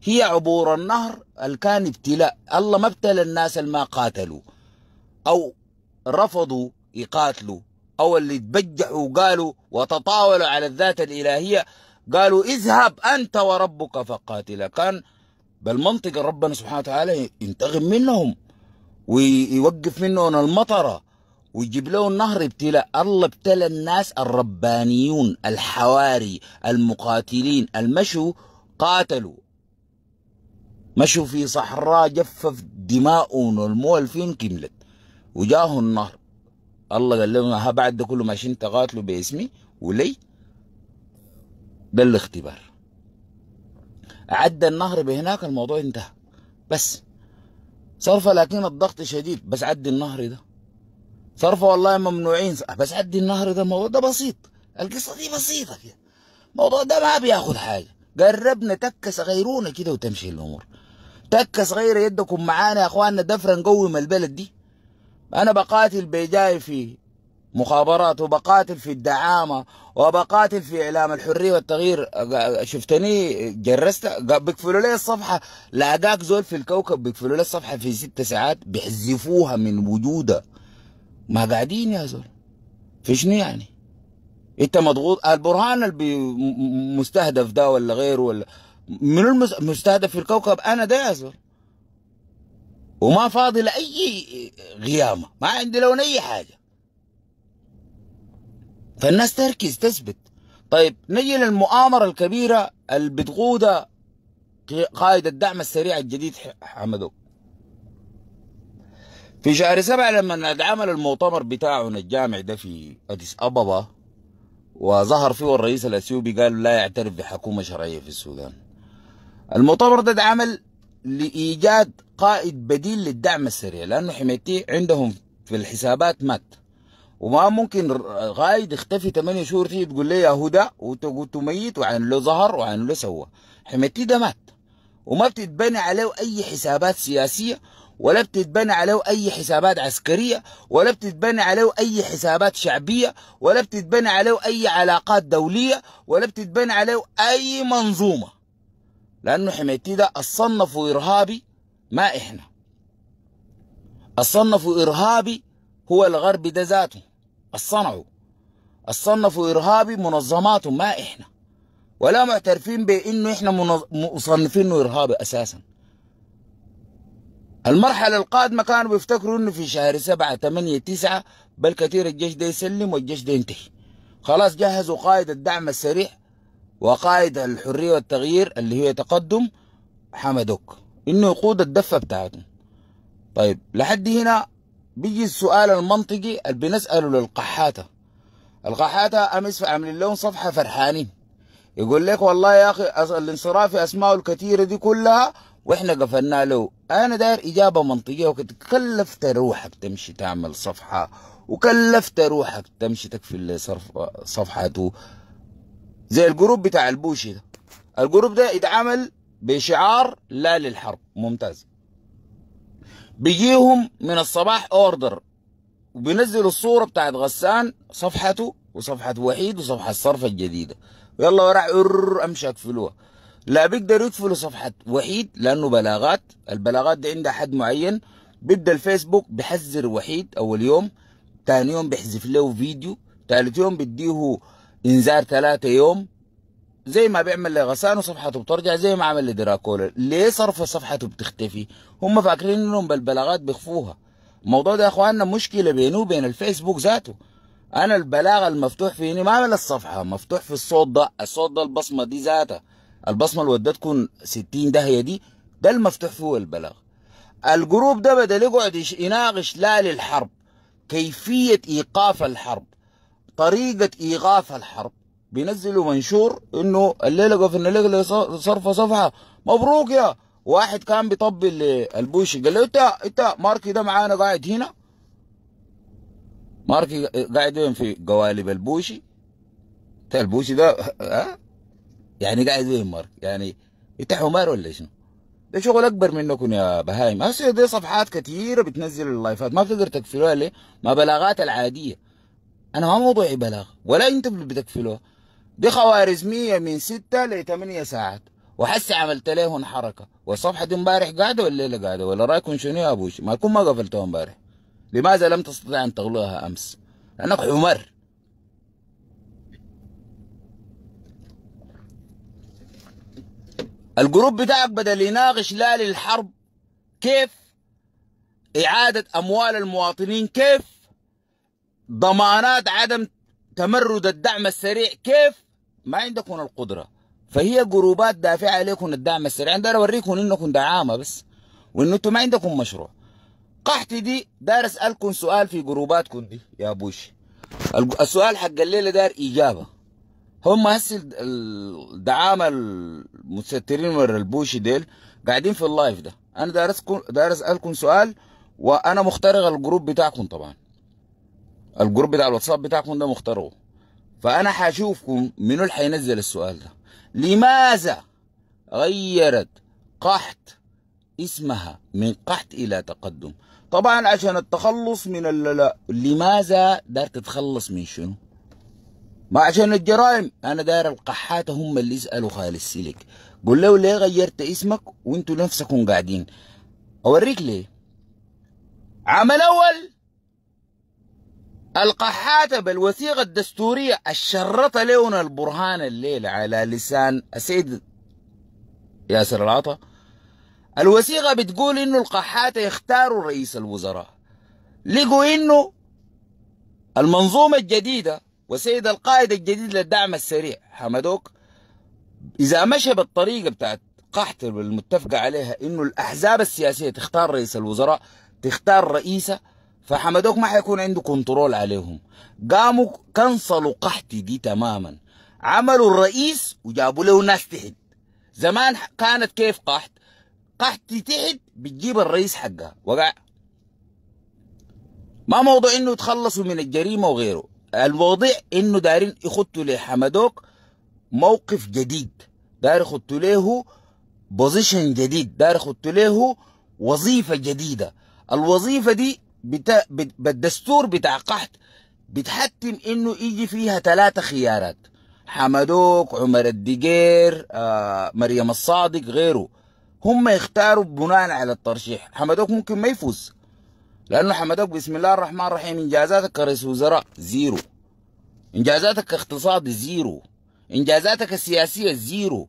هي عبور النهر اللي كان ابتلاء الله ما ابتلى الناس اللي ما قاتلوا او رفضوا يقاتلوا أو اللي تبجحوا وقالوا وتطاولوا على الذات الإلهية قالوا اذهب أنت وربك فقاتلا كان بالمنطق ربنا سبحانه وتعالى ينتقم منهم ويوقف منهم المطره ويجيب لهم النهر ابتلاء الله ابتلى الناس الربانيون الحواري المقاتلين المشوا قاتلوا مشوا في صحراء جفف دماؤهم والمول فين كملت وجاهم النهر الله قال لهم ها بعد ده كله ماشيين تقاتلوا باسمي ولي ده الاختبار عدى النهر بهناك الموضوع انتهى بس صرف لكن الضغط شديد بس عدي النهر ده صرف والله ممنوعين بس عدي النهر ده الموضوع ده بسيط القصه دي بسيطه كده الموضوع ده ما بياخد حاجه قربنا تكه صغيرونه كده وتمشي الامور تكه صغيره يدكم معانا يا اخواننا دفرة نقوم البلد دي أنا بقاتل بجاي في مخابرات وبقاتل في الدعامة وبقاتل في إعلام الحرية والتغيير شفتني جرست بيقفلوا لي الصفحة لاقاك زول في الكوكب بيقفلوا لي الصفحة في ست ساعات بيحذفوها من وجودة ما قاعدين يا زول في شنو يعني انت مضغوط البرهان اللي مستهدف ده ولا غيره ولا من المستهدف في الكوكب انا ده يا زول وما فاضي لأي غيامة ما عندي لون أي حاجة فالناس تركز تثبت طيب نجي للمؤامرة الكبيرة اللي بتقودها قائد الدعم السريع الجديد حمدو في شهر سبعة لما اتعمل المؤتمر بتاعنا الجامع ده في أديس أبابا وظهر فيه الرئيس الأثيوبي قال لا يعترف بحكومة شرعية في السودان المؤتمر ده اتعمل لإيجاد قائد بديل للدعم السريع لأنه حميتي عندهم في الحسابات مات وما ممكن قائد اختفي 8 شهور تيجي تقول لي يا هدى وتقول ميت وعن له ظهر وعن له سوى حميتي ده مات وما بتتبنى عليه أي حسابات سياسية ولا بتتبنى عليه أي حسابات عسكرية ولا بتتبنى عليه أي حسابات شعبية ولا بتتبنى عليه أي علاقات دولية ولا بتتبنى عليه أي منظومة لأنه حميتي ده أصنف إرهابي ما إحنا الصنف إرهابي هو الغرب ده ذاته الصنعه الصنف إرهابي منظماته ما إحنا ولا معترفين بإنه إحنا مصنفينه إرهابي أساسا المرحلة القادمة كانوا بيفتكروا إنه في شهر سبعة ثمانية تسعة بل كثير الجيش ده يسلم والجيش ده ينتهي خلاص جهزوا قائد الدعم السريع وقائد الحرية والتغيير اللي هي تقدم حمدوك انه يقود الدفة بتاعته طيب لحد هنا بيجي السؤال المنطقي اللي بنسأله للقحاتة القحاتة امس عاملين لهم صفحة فرحانين يقول لك والله يا اخي الانصرافي اسماءه الكثيرة دي كلها واحنا قفلنا له انا داير اجابة منطقية وكنت كلفت روحك تمشي تعمل صفحة وكلفت روحك تمشي تكفي صفحته زي الجروب بتاع البوشي ده الجروب ده يتعامل بشعار لا للحرب ممتاز بيجيهم من الصباح اوردر وبينزلوا الصوره بتاعت غسان صفحته وصفحه وحيد وصفحه الصرف الجديده يلا وراح امشي اقفلوها لا بيقدروا يقفلوا صفحه وحيد لانه بلاغات البلاغات دي عندها حد معين بيبدا الفيسبوك بحذر وحيد اول يوم ثاني يوم بيحذف له فيديو ثالث يوم بيديه انذار ثلاثة يوم زي ما بيعمل لغسان وصفحته بترجع زي ما عمل لدراكولا ليه صرف صفحته بتختفي هم فاكرين انهم بالبلاغات بيخفوها الموضوع ده يا اخواننا مشكله بينه وبين الفيسبوك ذاته انا البلاغ المفتوح فيني ما عمل الصفحه مفتوح في الصوت ده الصوت ده البصمه دي ذاتها البصمه اللي ودتكم 60 دهيه دي ده المفتوح فيه البلاغ الجروب ده بدل يقعد يناقش لا للحرب كيفيه ايقاف الحرب طريقة إيقاف الحرب بينزلوا منشور انه الليله قفلنا لك صرف صفحه مبروك يا واحد كان بيطبل البوشي قال له انت انت ماركي ده معانا قاعد هنا ماركي قاعد وين في قوالب البوشي البوشي ده ها يعني قاعد وين مارك يعني انت حمار ولا شنو ده شغل اكبر منكم يا بهايم هسه دي صفحات كثيره بتنزل اللايفات ما بتقدر تقفلوها ليه ما بلاغات العاديه انا ما موضوعي بلاغ ولا انت اللي بتكفلوها دي خوارزميه من ستة ل 8 ساعات وحس عملت لهم حركه والصفحه دي امبارح قاعده ولا الليله قاعده ولا رايكم شنو يا ابوش ما كنت ما قفلتوها امبارح لماذا لم تستطيع ان تغلوها امس لانك حمر الجروب بتاعك بدل يناقش لا للحرب كيف إعادة أموال المواطنين كيف ضمانات عدم تمرد الدعم السريع كيف ما عندكم القدرة فهي جروبات دافعة عليكم الدعم السريع انا داير اوريكم انكم دعامة بس وان انتم ما عندكم مشروع قحتي دي داير اسألكم سؤال في جروباتكم دي يا بوش السؤال حق الليلة داير اجابة هم هسه الدعامه المستترين ورا البوشي ديل قاعدين في اللايف ده انا دار اسالكم سؤال وانا مخترق الجروب بتاعكم طبعا الجروب بتاع الواتساب بتاعكم ده مختاروه فانا هشوفكم منو اللي هينزل السؤال ده لماذا غيرت قحط اسمها من قحط الى تقدم طبعا عشان التخلص من ال لماذا دار تتخلص من شنو ما عشان الجرائم انا داير القحات هم اللي يسالوا خالي السلك قول له ليه غيرت اسمك وانتوا نفسكم قاعدين اوريك ليه عمل اول القحاتة بالوثيقة الدستورية الشرطة لون البرهان الليلة على لسان السيد ياسر العطا الوثيقة بتقول انه القحاتة يختاروا رئيس الوزراء لقوا انه المنظومة الجديدة وسيد القائد الجديد للدعم السريع حمدوك إذا مشى بالطريقة بتاعت قحط المتفقة عليها إنه الأحزاب السياسية تختار رئيس الوزراء تختار رئيسة فحمدوك ما حيكون عنده كنترول عليهم قاموا كنسلوا قحتي دي تماما عملوا الرئيس وجابوا له ناس تحت زمان كانت كيف قحت قحتي تحت بتجيب الرئيس حقها وقع ما موضوع انه يتخلصوا من الجريمه وغيره الموضوع انه دارين يخطوا لحمدوك موقف جديد دار يخطوا له بوزيشن جديد دار يخطوا له وظيفه جديده الوظيفه دي بتا... بالدستور بتاع قحط بتحتم انه يجي فيها ثلاثة خيارات حمدوك عمر الدقير آه، مريم الصادق غيره هم يختاروا بناء على الترشيح حمدوك ممكن ما يفوز لانه حمدوك بسم الله الرحمن الرحيم انجازاتك كرئيس وزراء زيرو انجازاتك اقتصادي زيرو انجازاتك السياسيه زيرو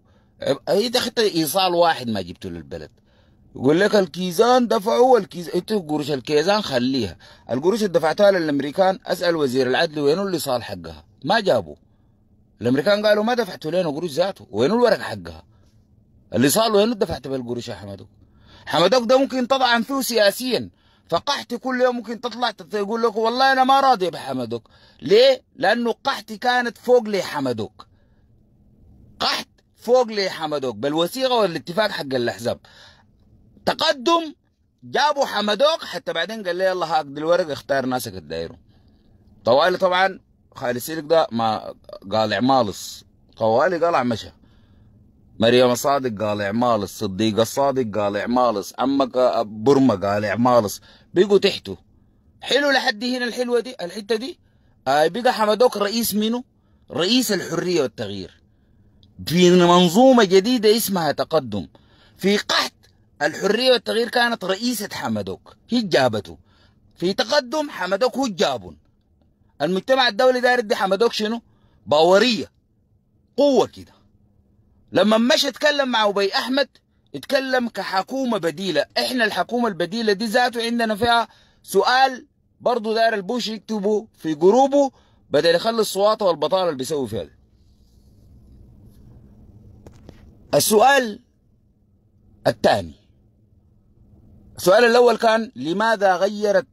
هي دخلت ايصال واحد ما جبته للبلد يقول لك الكيزان دفعوا والكيزان انت قروش الكيزان خليها القروش اللي دفعتها للامريكان اسال وزير العدل وينه اللي صال حقها ما جابوا الامريكان قالوا ما دفعتوا لنا قروش ذاته وينه الورق حقها اللي صال وينه دفعت بالقروش يا حمدوك حمدوك ده ممكن تطعن فيه سياسيا فقحتي كل يوم ممكن تطلع تقول لك والله انا ما راضي بحمدوك ليه لانه قحتي كانت فوق لي حمدوك قحت فوق لي حمدوك بالوثيقه والاتفاق حق الاحزاب تقدم جابوا حمدوك حتى بعدين قال لي يلا هاك الورق اختار ناسك الدايره طوالي طبعا خالي سيلك ده ما قالع مالص طوالي قال مشى مريم الصادق قالع مالص صديق الصادق قالع مالص امك برمه قالع مالص بيجوا تحته حلو لحد هنا الحلوه دي الحته دي آه بقى حمدوك رئيس منه رئيس الحريه والتغيير في منظومه جديده اسمها تقدم في قحط الحرية والتغيير كانت رئيسة حمدوك هي جابته في تقدم حمدوك هو جابون المجتمع الدولي داير يدي حمدوك شنو باورية قوة كده لما مشى اتكلم مع أبي أحمد اتكلم كحكومة بديلة احنا الحكومة البديلة دي ذاته عندنا فيها سؤال برضه داير البوش يكتبه في جروبه بدل يخلي الصواطة والبطالة اللي بيسوي فيها السؤال الثاني السؤال الأول كان لماذا غيرت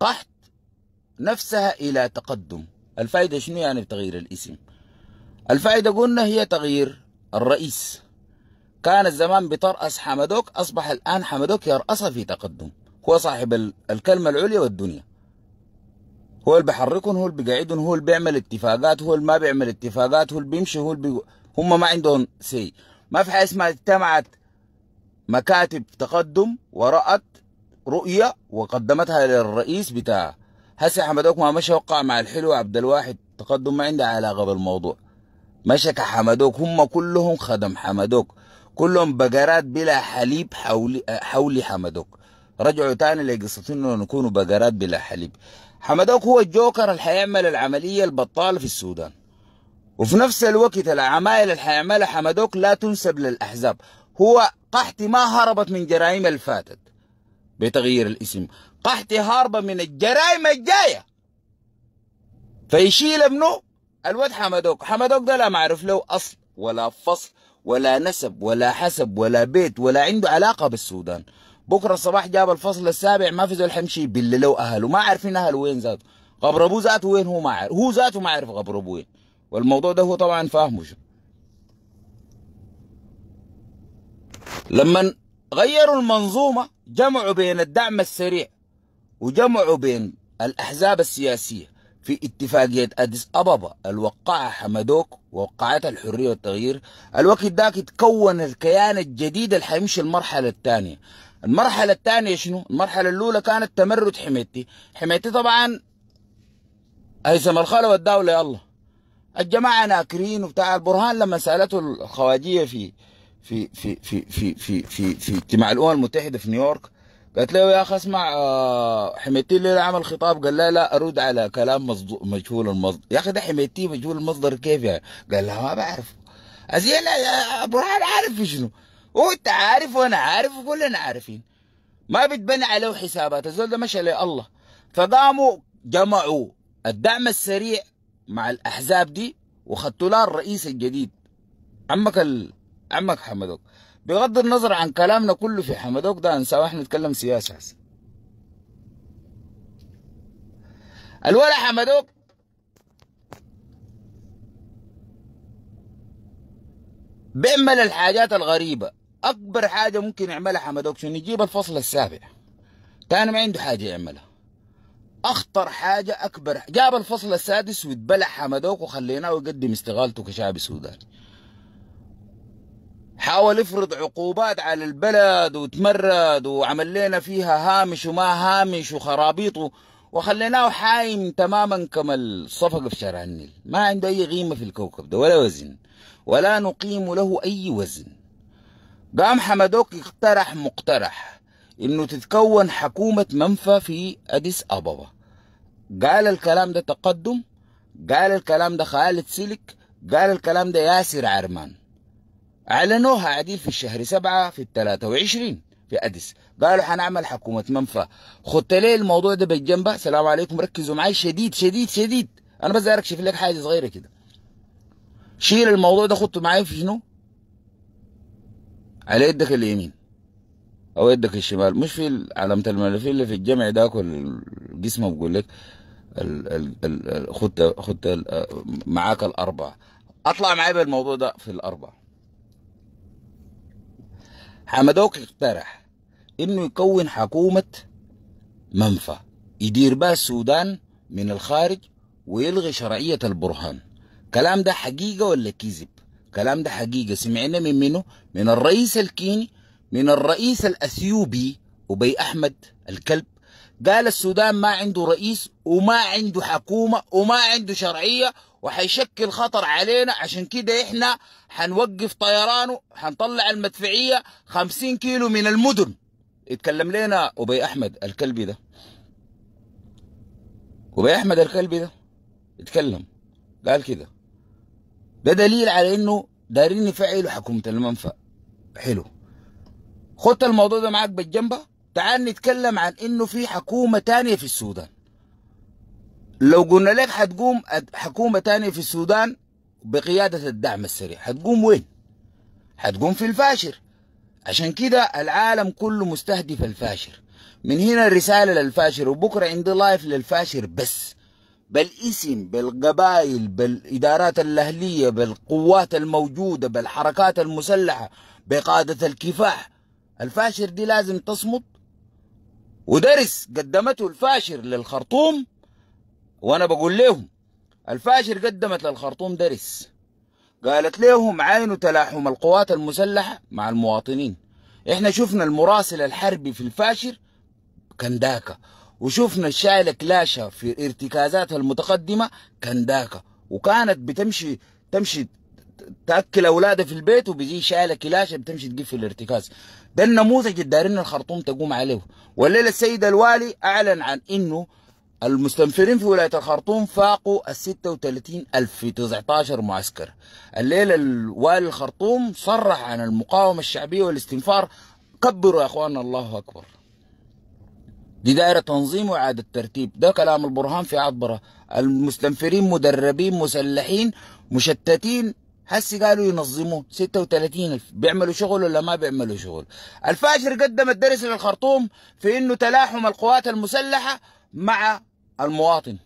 قحط نفسها إلى تقدم الفائدة شنو يعني بتغيير الاسم الفائدة قلنا هي تغيير الرئيس كان زمان بترأس حمدوك أصبح الآن حمدوك يرأسها في تقدم هو صاحب الكلمة العليا والدنيا هو اللي بيحركهم هو اللي بيقعدهم هو اللي بيعمل اتفاقات هو اللي ما بيعمل اتفاقات هو اللي بيمشي هو اللي بي... هم ما عندهم سي ما في حاجه اسمها اجتمعت مكاتب تقدم ورأت رؤية وقدمتها للرئيس بتاعها هسه حمدوك ما مشى وقع مع الحلو عبد الواحد تقدم ما عنده علاقة بالموضوع مشى كحمدوك هم كلهم خدم حمدوك كلهم بقرات بلا حليب حولي, حولي حمدوك رجعوا تاني لقصة انه نكونوا بقرات بلا حليب حمدوك هو الجوكر اللي حيعمل العملية البطالة في السودان وفي نفس الوقت العمايل اللي حيعملها حمدوك لا تنسب للأحزاب هو قحتي ما هربت من جرائم الفاتت بتغيير الاسم قحتي هاربة من الجرائم الجاية فيشيل ابنه الواد حمدوك حمدوك ده لا معرف له أصل ولا فصل ولا نسب ولا حسب ولا بيت ولا عنده علاقة بالسودان بكرة الصباح جاب الفصل السابع ما في زول حمشي باللي له أهله ما عارفين أهله وين ذاته غبر أبوه ذاته وين هو ما عارف هو ذاته ما عارف غبر أبوه وين والموضوع ده هو طبعا فاهمه شو لما غيروا المنظومة جمعوا بين الدعم السريع وجمعوا بين الأحزاب السياسية في اتفاقية أديس أبابا الوقعها حمدوك ووقعتها الحرية والتغيير الوقت ذاك تكون الكيان الجديد اللي حيمشي المرحلة الثانية المرحلة الثانية شنو؟ المرحلة الأولى كانت تمرد حميتي حميتي طبعا هيثم الخلوة والدولة يلا الجماعة ناكرين وبتاع البرهان لما سألته الخواجية في في في في في في في في اجتماع الامم المتحده في نيويورك قالت له يا اخي اسمع آه، حميتي اللي عمل خطاب قال لا لا ارد على كلام مجهول المصدر يا اخي ده حميتي مجهول المصدر كيف يعني؟ قال لا ما بعرف ازيلا يا برهان عارف شنو وانت عارف وانا عارف وكلنا عارفين ما بتبنى عليه حسابات الزول ده مشى الله فقاموا جمعوا الدعم السريع مع الاحزاب دي وخدتوا لها الرئيس الجديد عمك ال... عمك حمدوك بغض النظر عن كلامنا كله في حمدوك ده انسى واحنا نتكلم سياسه الولا حمدوك بيعمل الحاجات الغريبة أكبر حاجة ممكن يعملها حمدوك شنو يجيب الفصل السابع كان ما عنده حاجة يعملها أخطر حاجة أكبر جاب الفصل السادس واتبلع حمدوك وخليناه يقدم استقالته كشعب سوداني حاول يفرض عقوبات على البلد وتمرد وعمل لنا فيها هامش وما هامش وخرابيط وخليناه حايم تماما كما الصفقة في شارع النيل ما عنده أي قيمة في الكوكب ده ولا وزن ولا نقيم له أي وزن قام حمدوك اقترح مقترح انه تتكون حكومة منفى في اديس ابابا قال الكلام ده تقدم قال الكلام ده خالد سلك قال الكلام ده ياسر عرمان اعلنوها عديل في الشهر 7 في الثلاثة 23 في اديس قالوا حنعمل حكومه منفى خدت ليه الموضوع ده بالجنب السلام عليكم ركزوا معي شديد شديد شديد انا بس اركشف لك حاجه صغيره كده شيل الموضوع ده خدته معي في شنو على يدك اليمين او يدك الشمال مش في علامه الملفين اللي في الجمع ده كل الجسم بقول لك خدت خدت معاك الاربعه اطلع معايا بالموضوع ده في الاربعه حمدوك اقترح انه يكون حكومة منفى يدير بها السودان من الخارج ويلغي شرعية البرهان كلام ده حقيقة ولا كذب كلام ده حقيقة سمعنا من منه من الرئيس الكيني من الرئيس الأثيوبي أبي أحمد الكلب قال السودان ما عنده رئيس وما عنده حكومة وما عنده شرعية وحيشكل خطر علينا عشان كده احنا حنوقف طيرانه حنطلع المدفعية خمسين كيلو من المدن اتكلم لنا أبي أحمد الكلبي ده أبي أحمد الكلبي ده اتكلم قال كده ده دليل على انه دارين يفعلوا حكومة المنفى حلو خدت الموضوع ده معاك بالجنبه تعال نتكلم عن انه في حكومة تانية في السودان لو قلنا لك حتقوم حكومة تانية في السودان بقيادة الدعم السريع حتقوم وين حتقوم في الفاشر عشان كده العالم كله مستهدف الفاشر من هنا الرسالة للفاشر وبكرة عندي لايف للفاشر بس بالاسم بالقبائل بالإدارات الأهلية بالقوات الموجودة بالحركات المسلحة بقادة الكفاح الفاشر دي لازم تصمت ودرس قدمته الفاشر للخرطوم وانا بقول لهم الفاشر قدمت للخرطوم درس قالت لهم عاينوا تلاحم القوات المسلحه مع المواطنين احنا شفنا المراسل الحربي في الفاشر كان داكا وشفنا الشايله كلاشة في ارتكازاتها المتقدمه كان داكا وكانت بتمشي تمشي تاكل اولادها في البيت وبيجي شايله كلاشه بتمشي تقفل الارتكاز ده النموذج اللي دارين الخرطوم تقوم عليه والليله السيد الوالي اعلن عن انه المستنفرين في ولايه الخرطوم فاقوا ال 36 ألف في 19 معسكر. الليله الوالي الخرطوم صرح عن المقاومه الشعبيه والاستنفار كبروا يا أخوان الله اكبر. دي دائره تنظيم واعاده ترتيب، ده كلام البرهان في عبره، المستنفرين مدربين مسلحين مشتتين هسي قالوا ينظموا 36000 بيعملوا شغل ولا ما بيعملوا شغل الفاشر قدم الدرس للخرطوم في انه تلاحم القوات المسلحه مع المواطن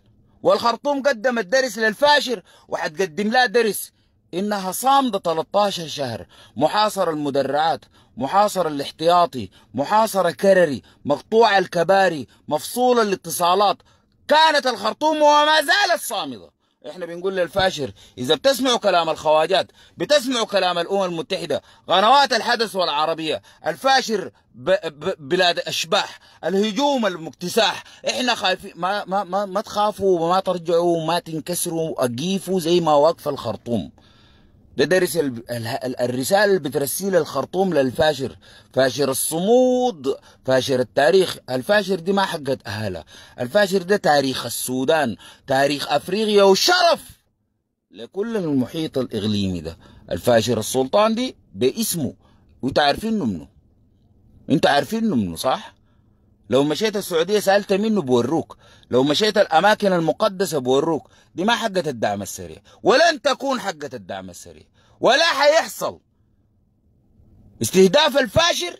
والخرطوم قدمت درس للفاشر وحتقدم لا درس انها صامده 13 شهر محاصره المدرعات محاصر الاحتياطي محاصره كرري مقطوع الكباري مفصول الاتصالات كانت الخرطوم وما زالت صامده احنا بنقول للفاشر اذا بتسمعوا كلام الخواجات بتسمعوا كلام الامم المتحده قنوات الحدث والعربيه الفاشر ب ب بلاد اشباح الهجوم المكتساح احنا خايفين ما ما ما, ما تخافوا وما ترجعوا وما تنكسروا اقيفوا زي ما وقف الخرطوم ده درس الرسالة اللي بترسيل الخرطوم للفاشر فاشر الصمود فاشر التاريخ الفاشر دي ما حقت أهلها الفاشر ده تاريخ السودان تاريخ أفريقيا وشرف لكل المحيط الإقليمي ده الفاشر السلطان دي باسمه وتعرفينه منه انت عارفينه منه صح؟ لو مشيت السعوديه سالت منه بوروك لو مشيت الاماكن المقدسه بوروك دي ما حقه الدعم السريع ولن تكون حقه الدعم السريع ولا حيحصل استهداف الفاشر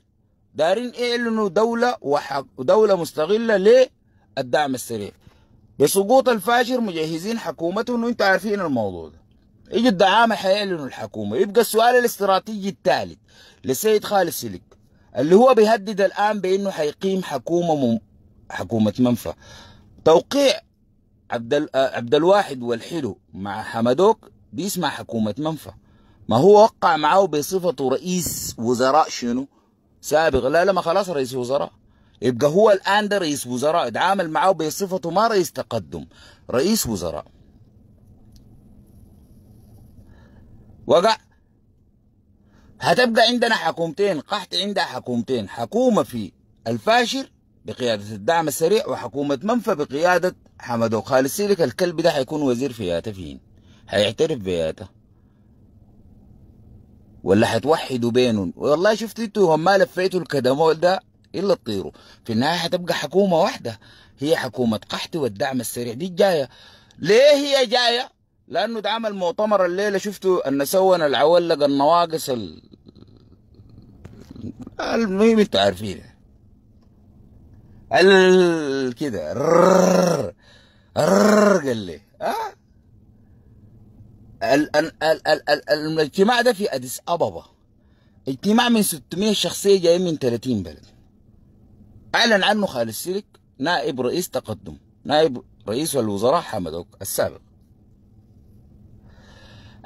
دارين يعلنوا دوله وحق ودوله مستغله للدعم السريع بسقوط الفاشر مجهزين حكومتهم وانتم عارفين الموضوع ده يجي الدعامه حيعلنوا الحكومه يبقى السؤال الاستراتيجي الثالث للسيد خالد سلك اللي هو بيهدد الآن بأنه حيقيم حكومة مم... حكومة منفى توقيع عبد آه، عبد الواحد والحلو مع حمدوك دي اسمها حكومة منفى ما هو وقع معاه بصفته رئيس وزراء شنو سابق لا لا ما خلاص رئيس وزراء يبقى هو الآن ده رئيس وزراء اتعامل معاه بصفته ما رئيس تقدم رئيس وزراء وقع هتبقى عندنا حكومتين قحط عندها حكومتين حكومة في الفاشر بقيادة الدعم السريع وحكومة منفى بقيادة حمد وخالد سيلك الكلب ده حيكون وزير في ياتا فين هيعترف بياتا ولا حتوحدوا بينهم والله شفتوا انتوا هم ما لفيتوا الكدمول ده الا تطيروا في النهايه حتبقى حكومه واحده هي حكومه قحط والدعم السريع دي جايه ليه هي جايه لانه ده مؤتمر الليله شفتوا النسون العولق النواقص ال المهم انتوا عارفين ال كده قال لي ها الاجتماع ده في اديس ابابا اجتماع من 600 شخصيه جايين من 30 بلد اعلن عنه خالد السلك نائب رئيس تقدم نائب رئيس الوزراء حمد السابق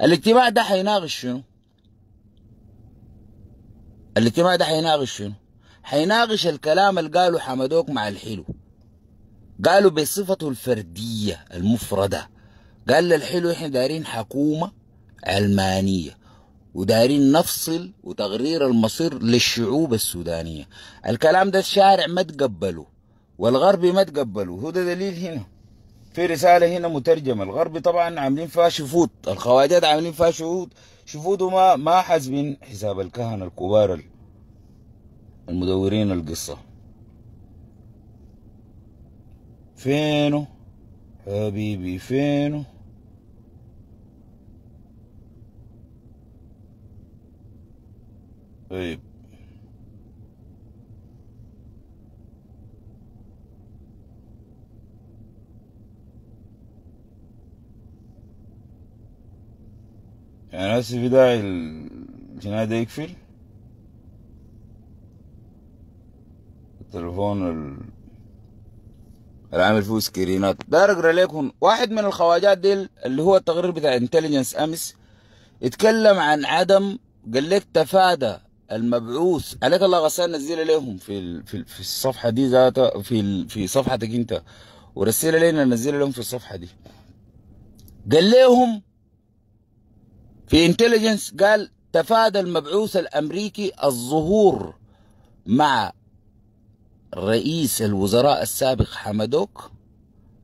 الاجتماع ده حيناقش شنو؟ الاجتماع ده حيناقش شنو؟ حيناقش الكلام اللي قاله حمدوك مع الحلو قالوا بصفته الفردية المفردة قال للحلو احنا دارين حكومة علمانية ودارين نفصل وتغرير المصير للشعوب السودانية الكلام ده الشارع ما تقبله والغربي ما تقبله هو ده دليل هنا في رساله هنا مترجمه الغرب طبعا عاملين فيها شفوت الخواجات عاملين فيها شفوت شفوت وما ما حز من حساب الكهنه الكبار المدورين القصه فينو حبيبي فينو طيب يعني هسه في داعي الجناية ده يقفل التلفون ال... العامل فيه سكرينات ده اقرا لكم واحد من الخواجات دي اللي هو التقرير بتاع انتليجنس امس اتكلم عن عدم قال لك تفادى المبعوث عليك الله غسان نزل لهم في ال... في, ال... في الصفحه دي ذاتها في ال... في صفحتك انت ورسل لنا نزل لهم في الصفحه دي قال لهم في انتليجنس قال تفادى المبعوث الامريكي الظهور مع رئيس الوزراء السابق حمدوك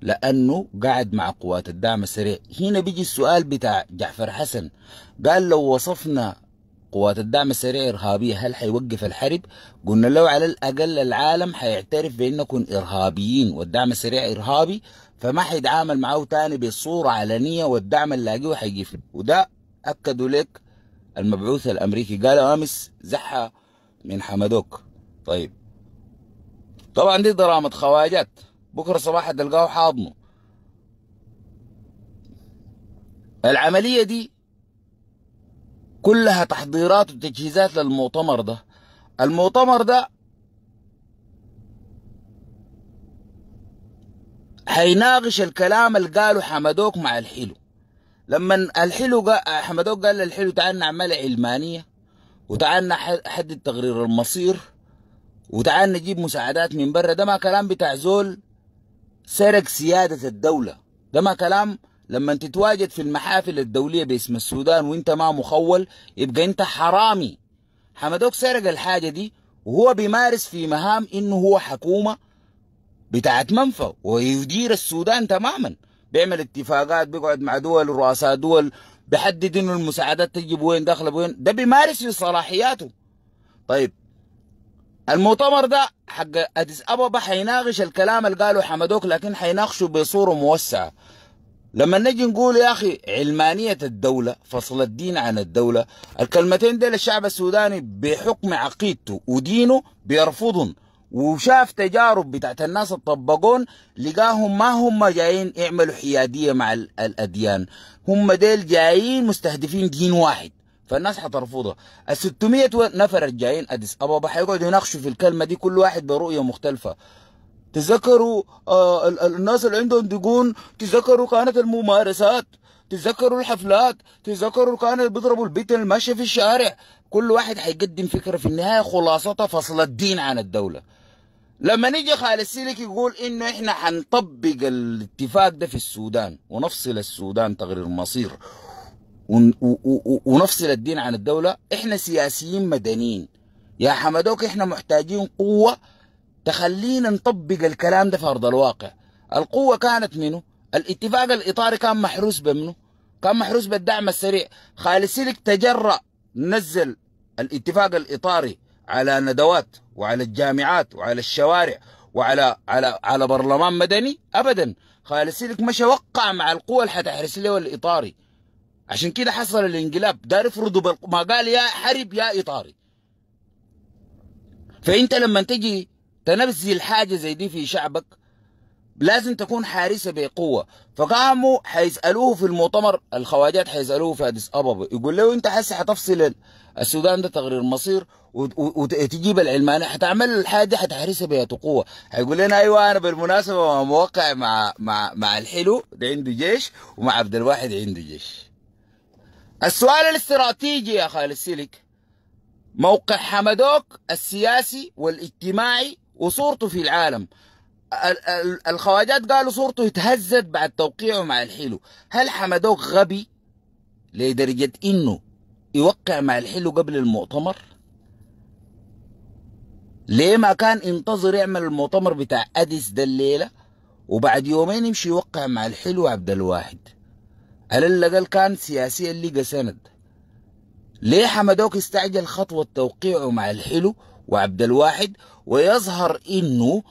لانه قاعد مع قوات الدعم السريع هنا بيجي السؤال بتاع جعفر حسن قال لو وصفنا قوات الدعم السريع إرهابية هل حيوقف الحرب؟ قلنا لو على الأقل العالم حيعترف بأنكم إرهابيين والدعم السريع إرهابي فما حيتعامل معاه تاني بصورة علنية والدعم اللاقيه حيقفل وده أكدوا لك المبعوث الأمريكي قال أمس زحى من حمدوك طيب طبعا دي درامة خواجات بكرة صباح تلقاه حاضنه العملية دي كلها تحضيرات وتجهيزات للمؤتمر ده المؤتمر ده هيناقش الكلام اللي قاله حمدوك مع الحلو لما الحلو قال احمد قال للحلو تعال نعمل علمانيه وتعال نحدد تقرير المصير وتعال نجيب مساعدات من برا ده ما كلام بتاع زول سرق سياده الدوله ده ما كلام لما تتواجد في المحافل الدوليه باسم السودان وانت ما مخول يبقى انت حرامي حمدوك سرق الحاجه دي وهو بيمارس في مهام انه هو حكومه بتاعت منفى ويدير السودان تماما بيعمل اتفاقات بيقعد مع دول رؤساء دول بحدد انه المساعدات تجيب وين داخله بوين ده بيمارس في صلاحياته طيب المؤتمر ده حق اديس ابابا حيناقش الكلام اللي قاله حمدوك لكن حيناقشه بصوره موسعه لما نجي نقول يا اخي علمانيه الدوله فصل الدين عن الدوله الكلمتين دي للشعب السوداني بحكم عقيدته ودينه بيرفضهم وشاف تجارب بتاعت الناس الطبقون لقاهم ما هم جايين يعملوا حيادية مع الأديان هم ديل جايين مستهدفين دين واحد فالناس حترفضها ال 600 نفر الجايين اديس ابابا حيقعدوا يناقشوا في الكلمه دي كل واحد برؤيه مختلفه تذكروا آه الناس اللي عندهم دقون تذكروا كانت الممارسات تذكروا الحفلات تذكروا كانوا بيضربوا البيت الماشي في الشارع كل واحد حيقدم فكره في النهايه خلاصتها فصل الدين عن الدوله لما نيجي خالد سيلك يقول انه احنا حنطبق الاتفاق ده في السودان ونفصل السودان تقرير مصير ونفصل الدين عن الدولة احنا سياسيين مدنيين يا حمدوك احنا محتاجين قوة تخلينا نطبق الكلام ده في أرض الواقع القوة كانت منه الاتفاق الإطاري كان محروس بمنه كان محروس بالدعم السريع خالد سيلك تجرأ نزل الاتفاق الإطاري على ندوات وعلى الجامعات وعلى الشوارع وعلى على على برلمان مدني ابدا خالد لك مشى وقع مع القوى اللي حتحرس له الاطاري عشان كده حصل الانقلاب دار يفرضوا بال... ما قال يا حرب يا اطاري فانت لما تجي تنزل الحاجه زي دي في شعبك لازم تكون حارسه بقوه فقاموا حيسالوه في المؤتمر الخواجات حيسالوه في اديس ابابا يقول له انت حس حتفصل السودان ده تغرير مصير وتجيب العلماني حتعمل الحاجه دي حتحرسها بيت قوه هيقول لنا ايوه انا بالمناسبه موقع مع مع مع الحلو ده عنده جيش ومع عبد الواحد عنده جيش السؤال الاستراتيجي يا خالد سيلك موقع حمدوك السياسي والاجتماعي وصورته في العالم الخواجات قالوا صورته اتهزت بعد توقيعه مع الحلو هل حمدوك غبي لدرجة انه يوقع مع الحلو قبل المؤتمر ليه ما كان ينتظر يعمل المؤتمر بتاع أديس ده الليلة وبعد يومين يمشي يوقع مع الحلو عبد الواحد على الأقل كان سياسيا لقى سند ليه حمدوك استعجل خطوة توقيعه مع الحلو وعبد الواحد ويظهر إنه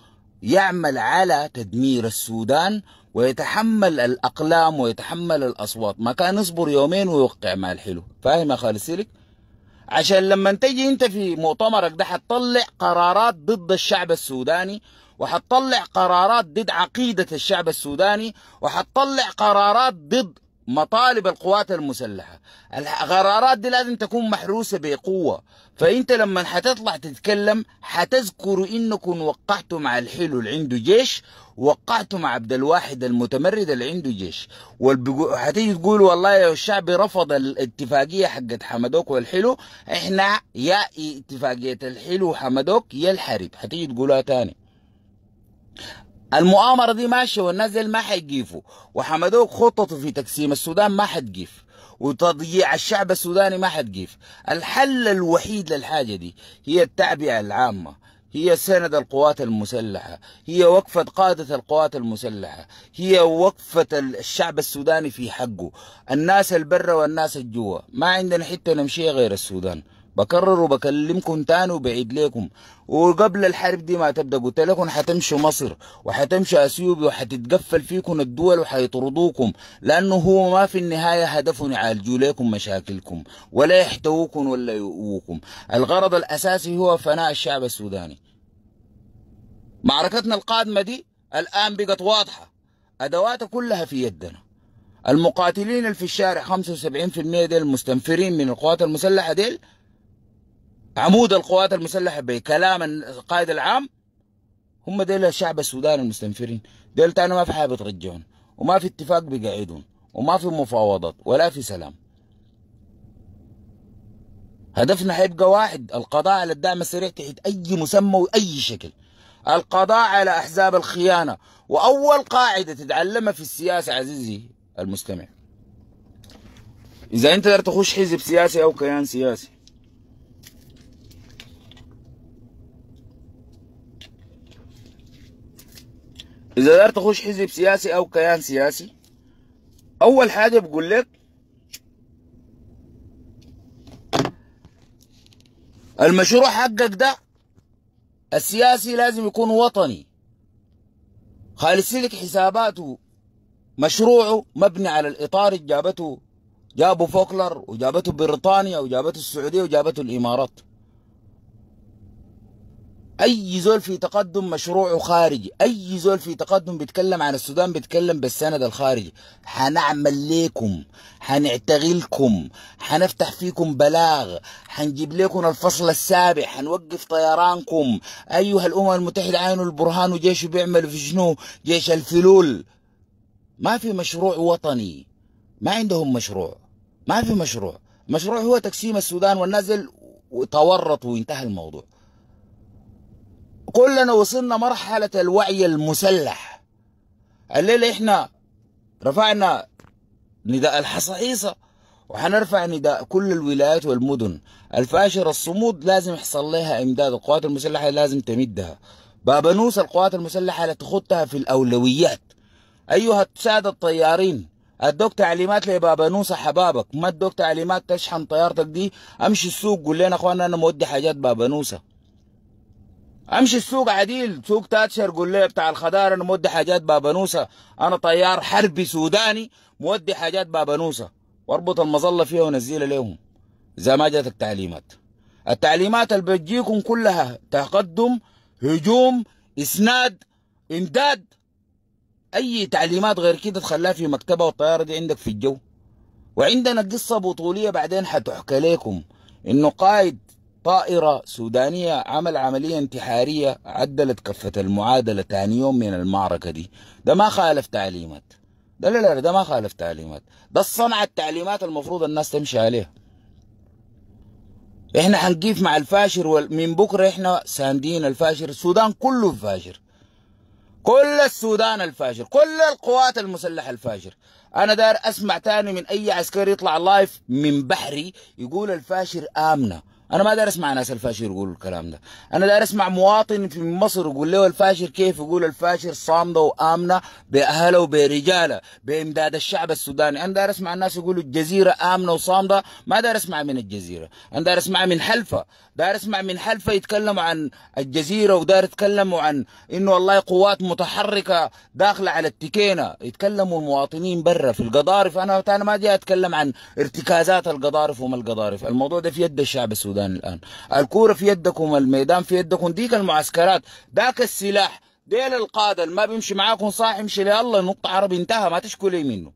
يعمل على تدمير السودان ويتحمل الأقلام ويتحمل الأصوات ما كان يصبر يومين ويوقع مع الحلو فاهم يا خالد سيلك؟ عشان لما تجي انت في مؤتمرك ده هتطلع قرارات ضد الشعب السوداني وحتطلع قرارات ضد عقيدة الشعب السوداني وحتطلع قرارات ضد مطالب القوات المسلحة القرارات دي لازم تكون محروسة بقوة فانت لما حتطلع تتكلم حتذكر انكم وقعتوا مع الحلو اللي عنده جيش وقعتوا مع عبد الواحد المتمرد اللي عنده جيش وحتيجي تقول والله الشعب رفض الاتفاقية حقت حمدوك والحلو احنا يا اتفاقية الحلو وحمدوك يا الحرب حتيجي تقولها تاني المؤامرة دي ماشية والناس دي ما حيجيفوا وحمدوك خططوا في تقسيم السودان ما حتجيف وتضييع الشعب السوداني ما حتجيف الحل الوحيد للحاجة دي هي التعبئة العامة هي سند القوات المسلحة هي وقفة قادة القوات المسلحة هي وقفة الشعب السوداني في حقه الناس البرة والناس الجوا ما عندنا حتة نمشي غير السودان بكرر وبكلمكم تاني وبعيد لكم وقبل الحرب دي ما تبدا قلت لكم حتمشوا مصر وحتمشوا اثيوبيا وحتتقفل فيكم الدول وحيطردوكم لانه هو ما في النهايه هدفهم يعالجوا لكم مشاكلكم ولا يحتووكم ولا يؤوكم الغرض الاساسي هو فناء الشعب السوداني معركتنا القادمه دي الان بقت واضحه ادواتها كلها في يدنا المقاتلين اللي في الشارع 75% ديل المستنفرين من القوات المسلحه ديل عمود القوات المسلحة بكلام القائد العام هم ديل الشعب السوداني المستنفرين ديل تاني ما في حاجة بترجعون وما في اتفاق بيقعدون وما في مفاوضات ولا في سلام هدفنا حيبقى واحد القضاء على الدعم السريع تحت أي مسمى وأي شكل القضاء على أحزاب الخيانة وأول قاعدة تتعلمها في السياسة عزيزي المستمع إذا أنت تخش حزب سياسي أو كيان سياسي اذا قدرت تخش حزب سياسي او كيان سياسي اول حاجه بقول لك المشروع حقك ده السياسي لازم يكون وطني خالص لك حساباته مشروعه مبني على الاطار اللي جابته جابوا فوكلر وجابته بريطانيا وجابته السعوديه وجابته الامارات اي زول في تقدم مشروعه خارجي اي زول في تقدم بيتكلم عن السودان بيتكلم بالسند الخارجي حنعمل ليكم حنعتغلكم حنفتح فيكم بلاغ حنجيب لكم الفصل السابع حنوقف طيرانكم ايها الامم المتحده عينوا البرهان وجيشه بيعملوا في شنو جيش الفلول ما في مشروع وطني ما عندهم مشروع ما في مشروع مشروع هو تقسيم السودان والنزل وتورط وانتهى الموضوع كلنا وصلنا مرحلة الوعي المسلح الليلة احنا رفعنا نداء الحصائصة وحنرفع نداء كل الولايات والمدن الفاشر الصمود لازم يحصل لها امداد القوات المسلحة لازم تمدها بابنوس القوات المسلحة لتخطها في الأولويات أيها السادة الطيارين ادوك تعليمات لبابانوسة حبابك ما ادوك تعليمات تشحن طيارتك دي امشي السوق قول لنا اخوانا انا مودي حاجات بابانوسة امشي السوق عديل سوق تاتشر قول بتاع الخضار انا مودي حاجات بابانوسه انا طيار حربي سوداني مودي حاجات بابانوسه واربط المظله فيها ونزلها لهم اذا ما جت التعليمات التعليمات اللي بتجيكم كلها تقدم هجوم اسناد امداد اي تعليمات غير كده تخلاها في مكتبه والطياره دي عندك في الجو وعندنا قصه بطوليه بعدين حتحكى لكم انه قائد طائرة سودانية عمل عملية انتحارية عدلت كفة المعادلة ثاني يوم من المعركة دي ده ما خالف تعليمات ده لا لا ده ما خالف تعليمات ده صنع التعليمات المفروض الناس تمشي عليها احنا حنقيف مع الفاشر ومن بكرة احنا ساندين الفاشر السودان كله فاشر كل السودان الفاجر كل القوات المسلحة الفاجر أنا دار أسمع تاني من أي عسكري يطلع لايف من بحري يقول الفاشر آمنة انا ما دارس اسمع ناس الفاشر يقول الكلام ده انا دارس اسمع مواطن في مصر يقول له الفاشر كيف يقول الفاشر صامده وامنه باهله وبرجاله بامداد الشعب السوداني انا دارس اسمع الناس يقولوا الجزيره امنه وصامده ما دارس اسمع من الجزيره انا دارس اسمع من حلفه داير اسمع من حلفه يتكلموا عن الجزيره وداير يتكلموا عن انه والله قوات متحركه داخله على التكينه يتكلموا المواطنين برا في القضارف انا انا ما جاي اتكلم عن ارتكازات القضارف وما القضارف الموضوع ده في يد الشعب السوداني الان الكوره في يدكم الميدان في يدكم ديك المعسكرات ذاك السلاح ديل القاده اللي ما بيمشي معاكم صاح امشي لله نقطه عربي انتهى ما تشكو لي منه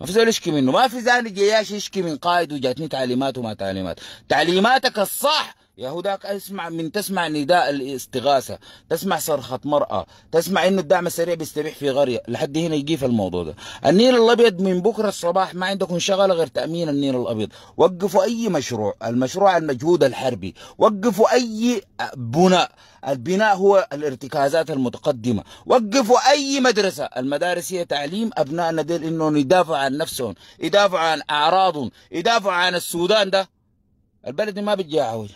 ما في زول يشكي منه ما في زاني جياش يشكي من قائد وجاتني تعليمات وما تعليمات تعليماتك الصح يا هداك اسمع من تسمع نداء الاستغاثه تسمع صرخه مراه تسمع انه الدعم السريع بيستبيح في غريه لحد هنا يجيف الموضوع ده النيل الابيض من بكره الصباح ما عندكم شغله غير تامين النيل الابيض وقفوا اي مشروع المشروع المجهود الحربي وقفوا اي بناء البناء هو الارتكازات المتقدمه وقفوا اي مدرسه المدارس هي تعليم ابنائنا ديل انهم يدافعوا عن نفسهم يدافعوا عن اعراضهم يدافعوا عن السودان ده البلد ما بتجاعوج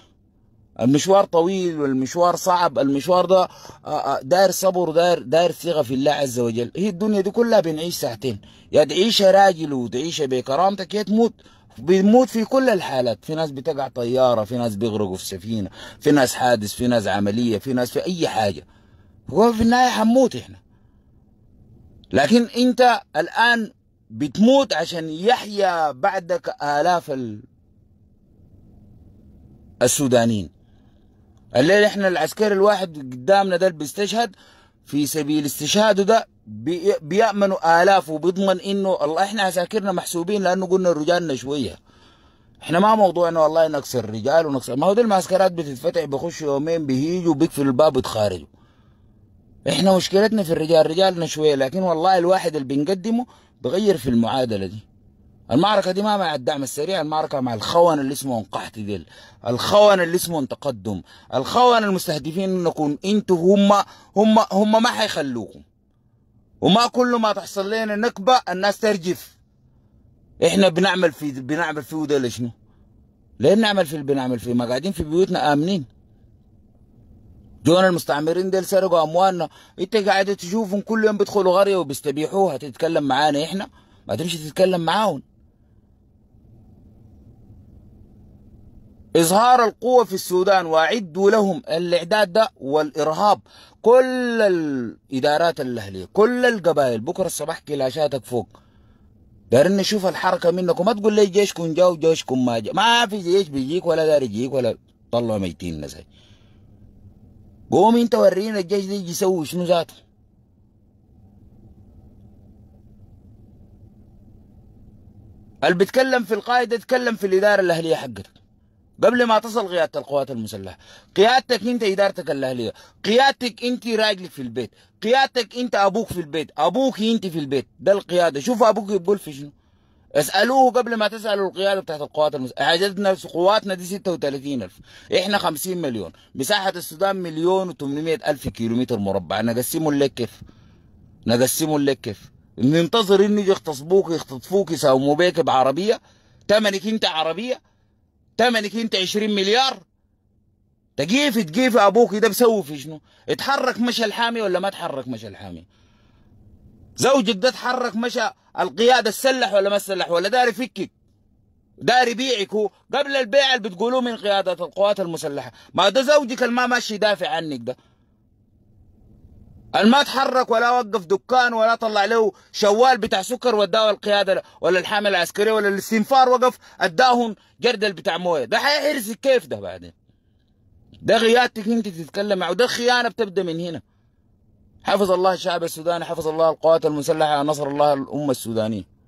المشوار طويل والمشوار صعب المشوار ده آه، آه، داير صبر وداير داير ثقه في الله عز وجل هي الدنيا دي كلها بنعيش ساعتين يا تعيشها راجل وتعيشها بكرامتك يا تموت بيموت في كل الحالات في ناس بتقع طياره في ناس بيغرقوا في سفينه في ناس حادث في ناس عمليه في ناس في اي حاجه هو في النهايه حنموت احنا لكن انت الان بتموت عشان يحيا بعدك آلاف السودانيين الليلة احنا العسكري الواحد قدامنا ده اللي بيستشهد في سبيل استشهاده ده بيأمنوا آلاف وبيضمن إنه الله إحنا عساكرنا محسوبين لأنه قلنا رجالنا شوية إحنا ما موضوعنا والله نكسر رجال ونكسر ما هو دي المعسكرات بتتفتح بيخشوا يومين بيجوا بيقفلوا الباب ويتخارجوا إحنا مشكلتنا في الرجال رجالنا شوية لكن والله الواحد اللي بنقدمه بغير في المعادلة دي المعركة دي ما مع الدعم السريع المعركة مع الخونة اللي اسمهم انقحت ديل الخونة اللي اسمهم تقدم الخونة المستهدفين انكم انتوا هم هم هم ما حيخلوكم وما كل ما تحصل لنا نكبة الناس ترجف احنا بنعمل في بنعمل في ده شنو؟ ليه بنعمل في بنعمل فيه ما قاعدين في بيوتنا امنين جونا المستعمرين ديل سرقوا اموالنا انت قاعد تشوفهم كل يوم بيدخلوا غريه وبيستبيحوها تتكلم معانا احنا ما تمشي تتكلم معاهم إظهار القوة في السودان وأعدوا لهم الإعداد ده والإرهاب كل الإدارات الأهلية كل القبائل بكرة الصباح كلاشاتك فوق دارين نشوف الحركة منكم ما تقول لي جيشكم جا وجيشكم ما جا ما في جيش بيجيك ولا داري يجيك ولا طلعوا ميتين الناس قوم انت ورينا الجيش ده يجي يسوي شنو ذاته اللي بيتكلم في القائد يتكلم في الإدارة الأهلية حقتك قبل ما تصل قياده القوات المسلحه قيادتك انت ادارتك الاهليه قيادتك انت راجلك في البيت قيادتك انت ابوك في البيت ابوك انت في البيت ده القياده شوف ابوك يقول في شنو اسالوه قبل ما تسالوا القياده بتاعت القوات المسلحه عددنا قواتنا دي 36000 احنا 50 مليون مساحه السودان مليون و800 الف كيلومتر مربع نقسمه لك كيف نقسمه لك كيف ننتظر انه يغتصبوك يختطفوك يساوموا بيك بعربيه تمنك انت عربيه تمنك انت 20 مليار تجيف تجيف ابوك ده بسوي في شنو؟ اتحرك مشى الحامي ولا ما اتحرك مشى الحامي؟ زوجك ده اتحرك مشى القياده السلح ولا ما السلح ولا داري فكك؟ داري بيعك هو قبل البيع اللي بتقولوه من قياده القوات المسلحه، ما ده زوجك الما ما ماشي يدافع عنك ده، ما تحرك ولا وقف دكان ولا طلع له شوال بتاع سكر وداه القياده ولا الحامل العسكريه ولا الاستنفار وقف اداهم جردل بتاع مويه ده حيحرس كيف ده بعدين ده غيادتك انت تتكلم معه ده خيانه بتبدا من هنا حفظ الله الشعب السوداني حفظ الله القوات المسلحه نصر الله الامه السودانيه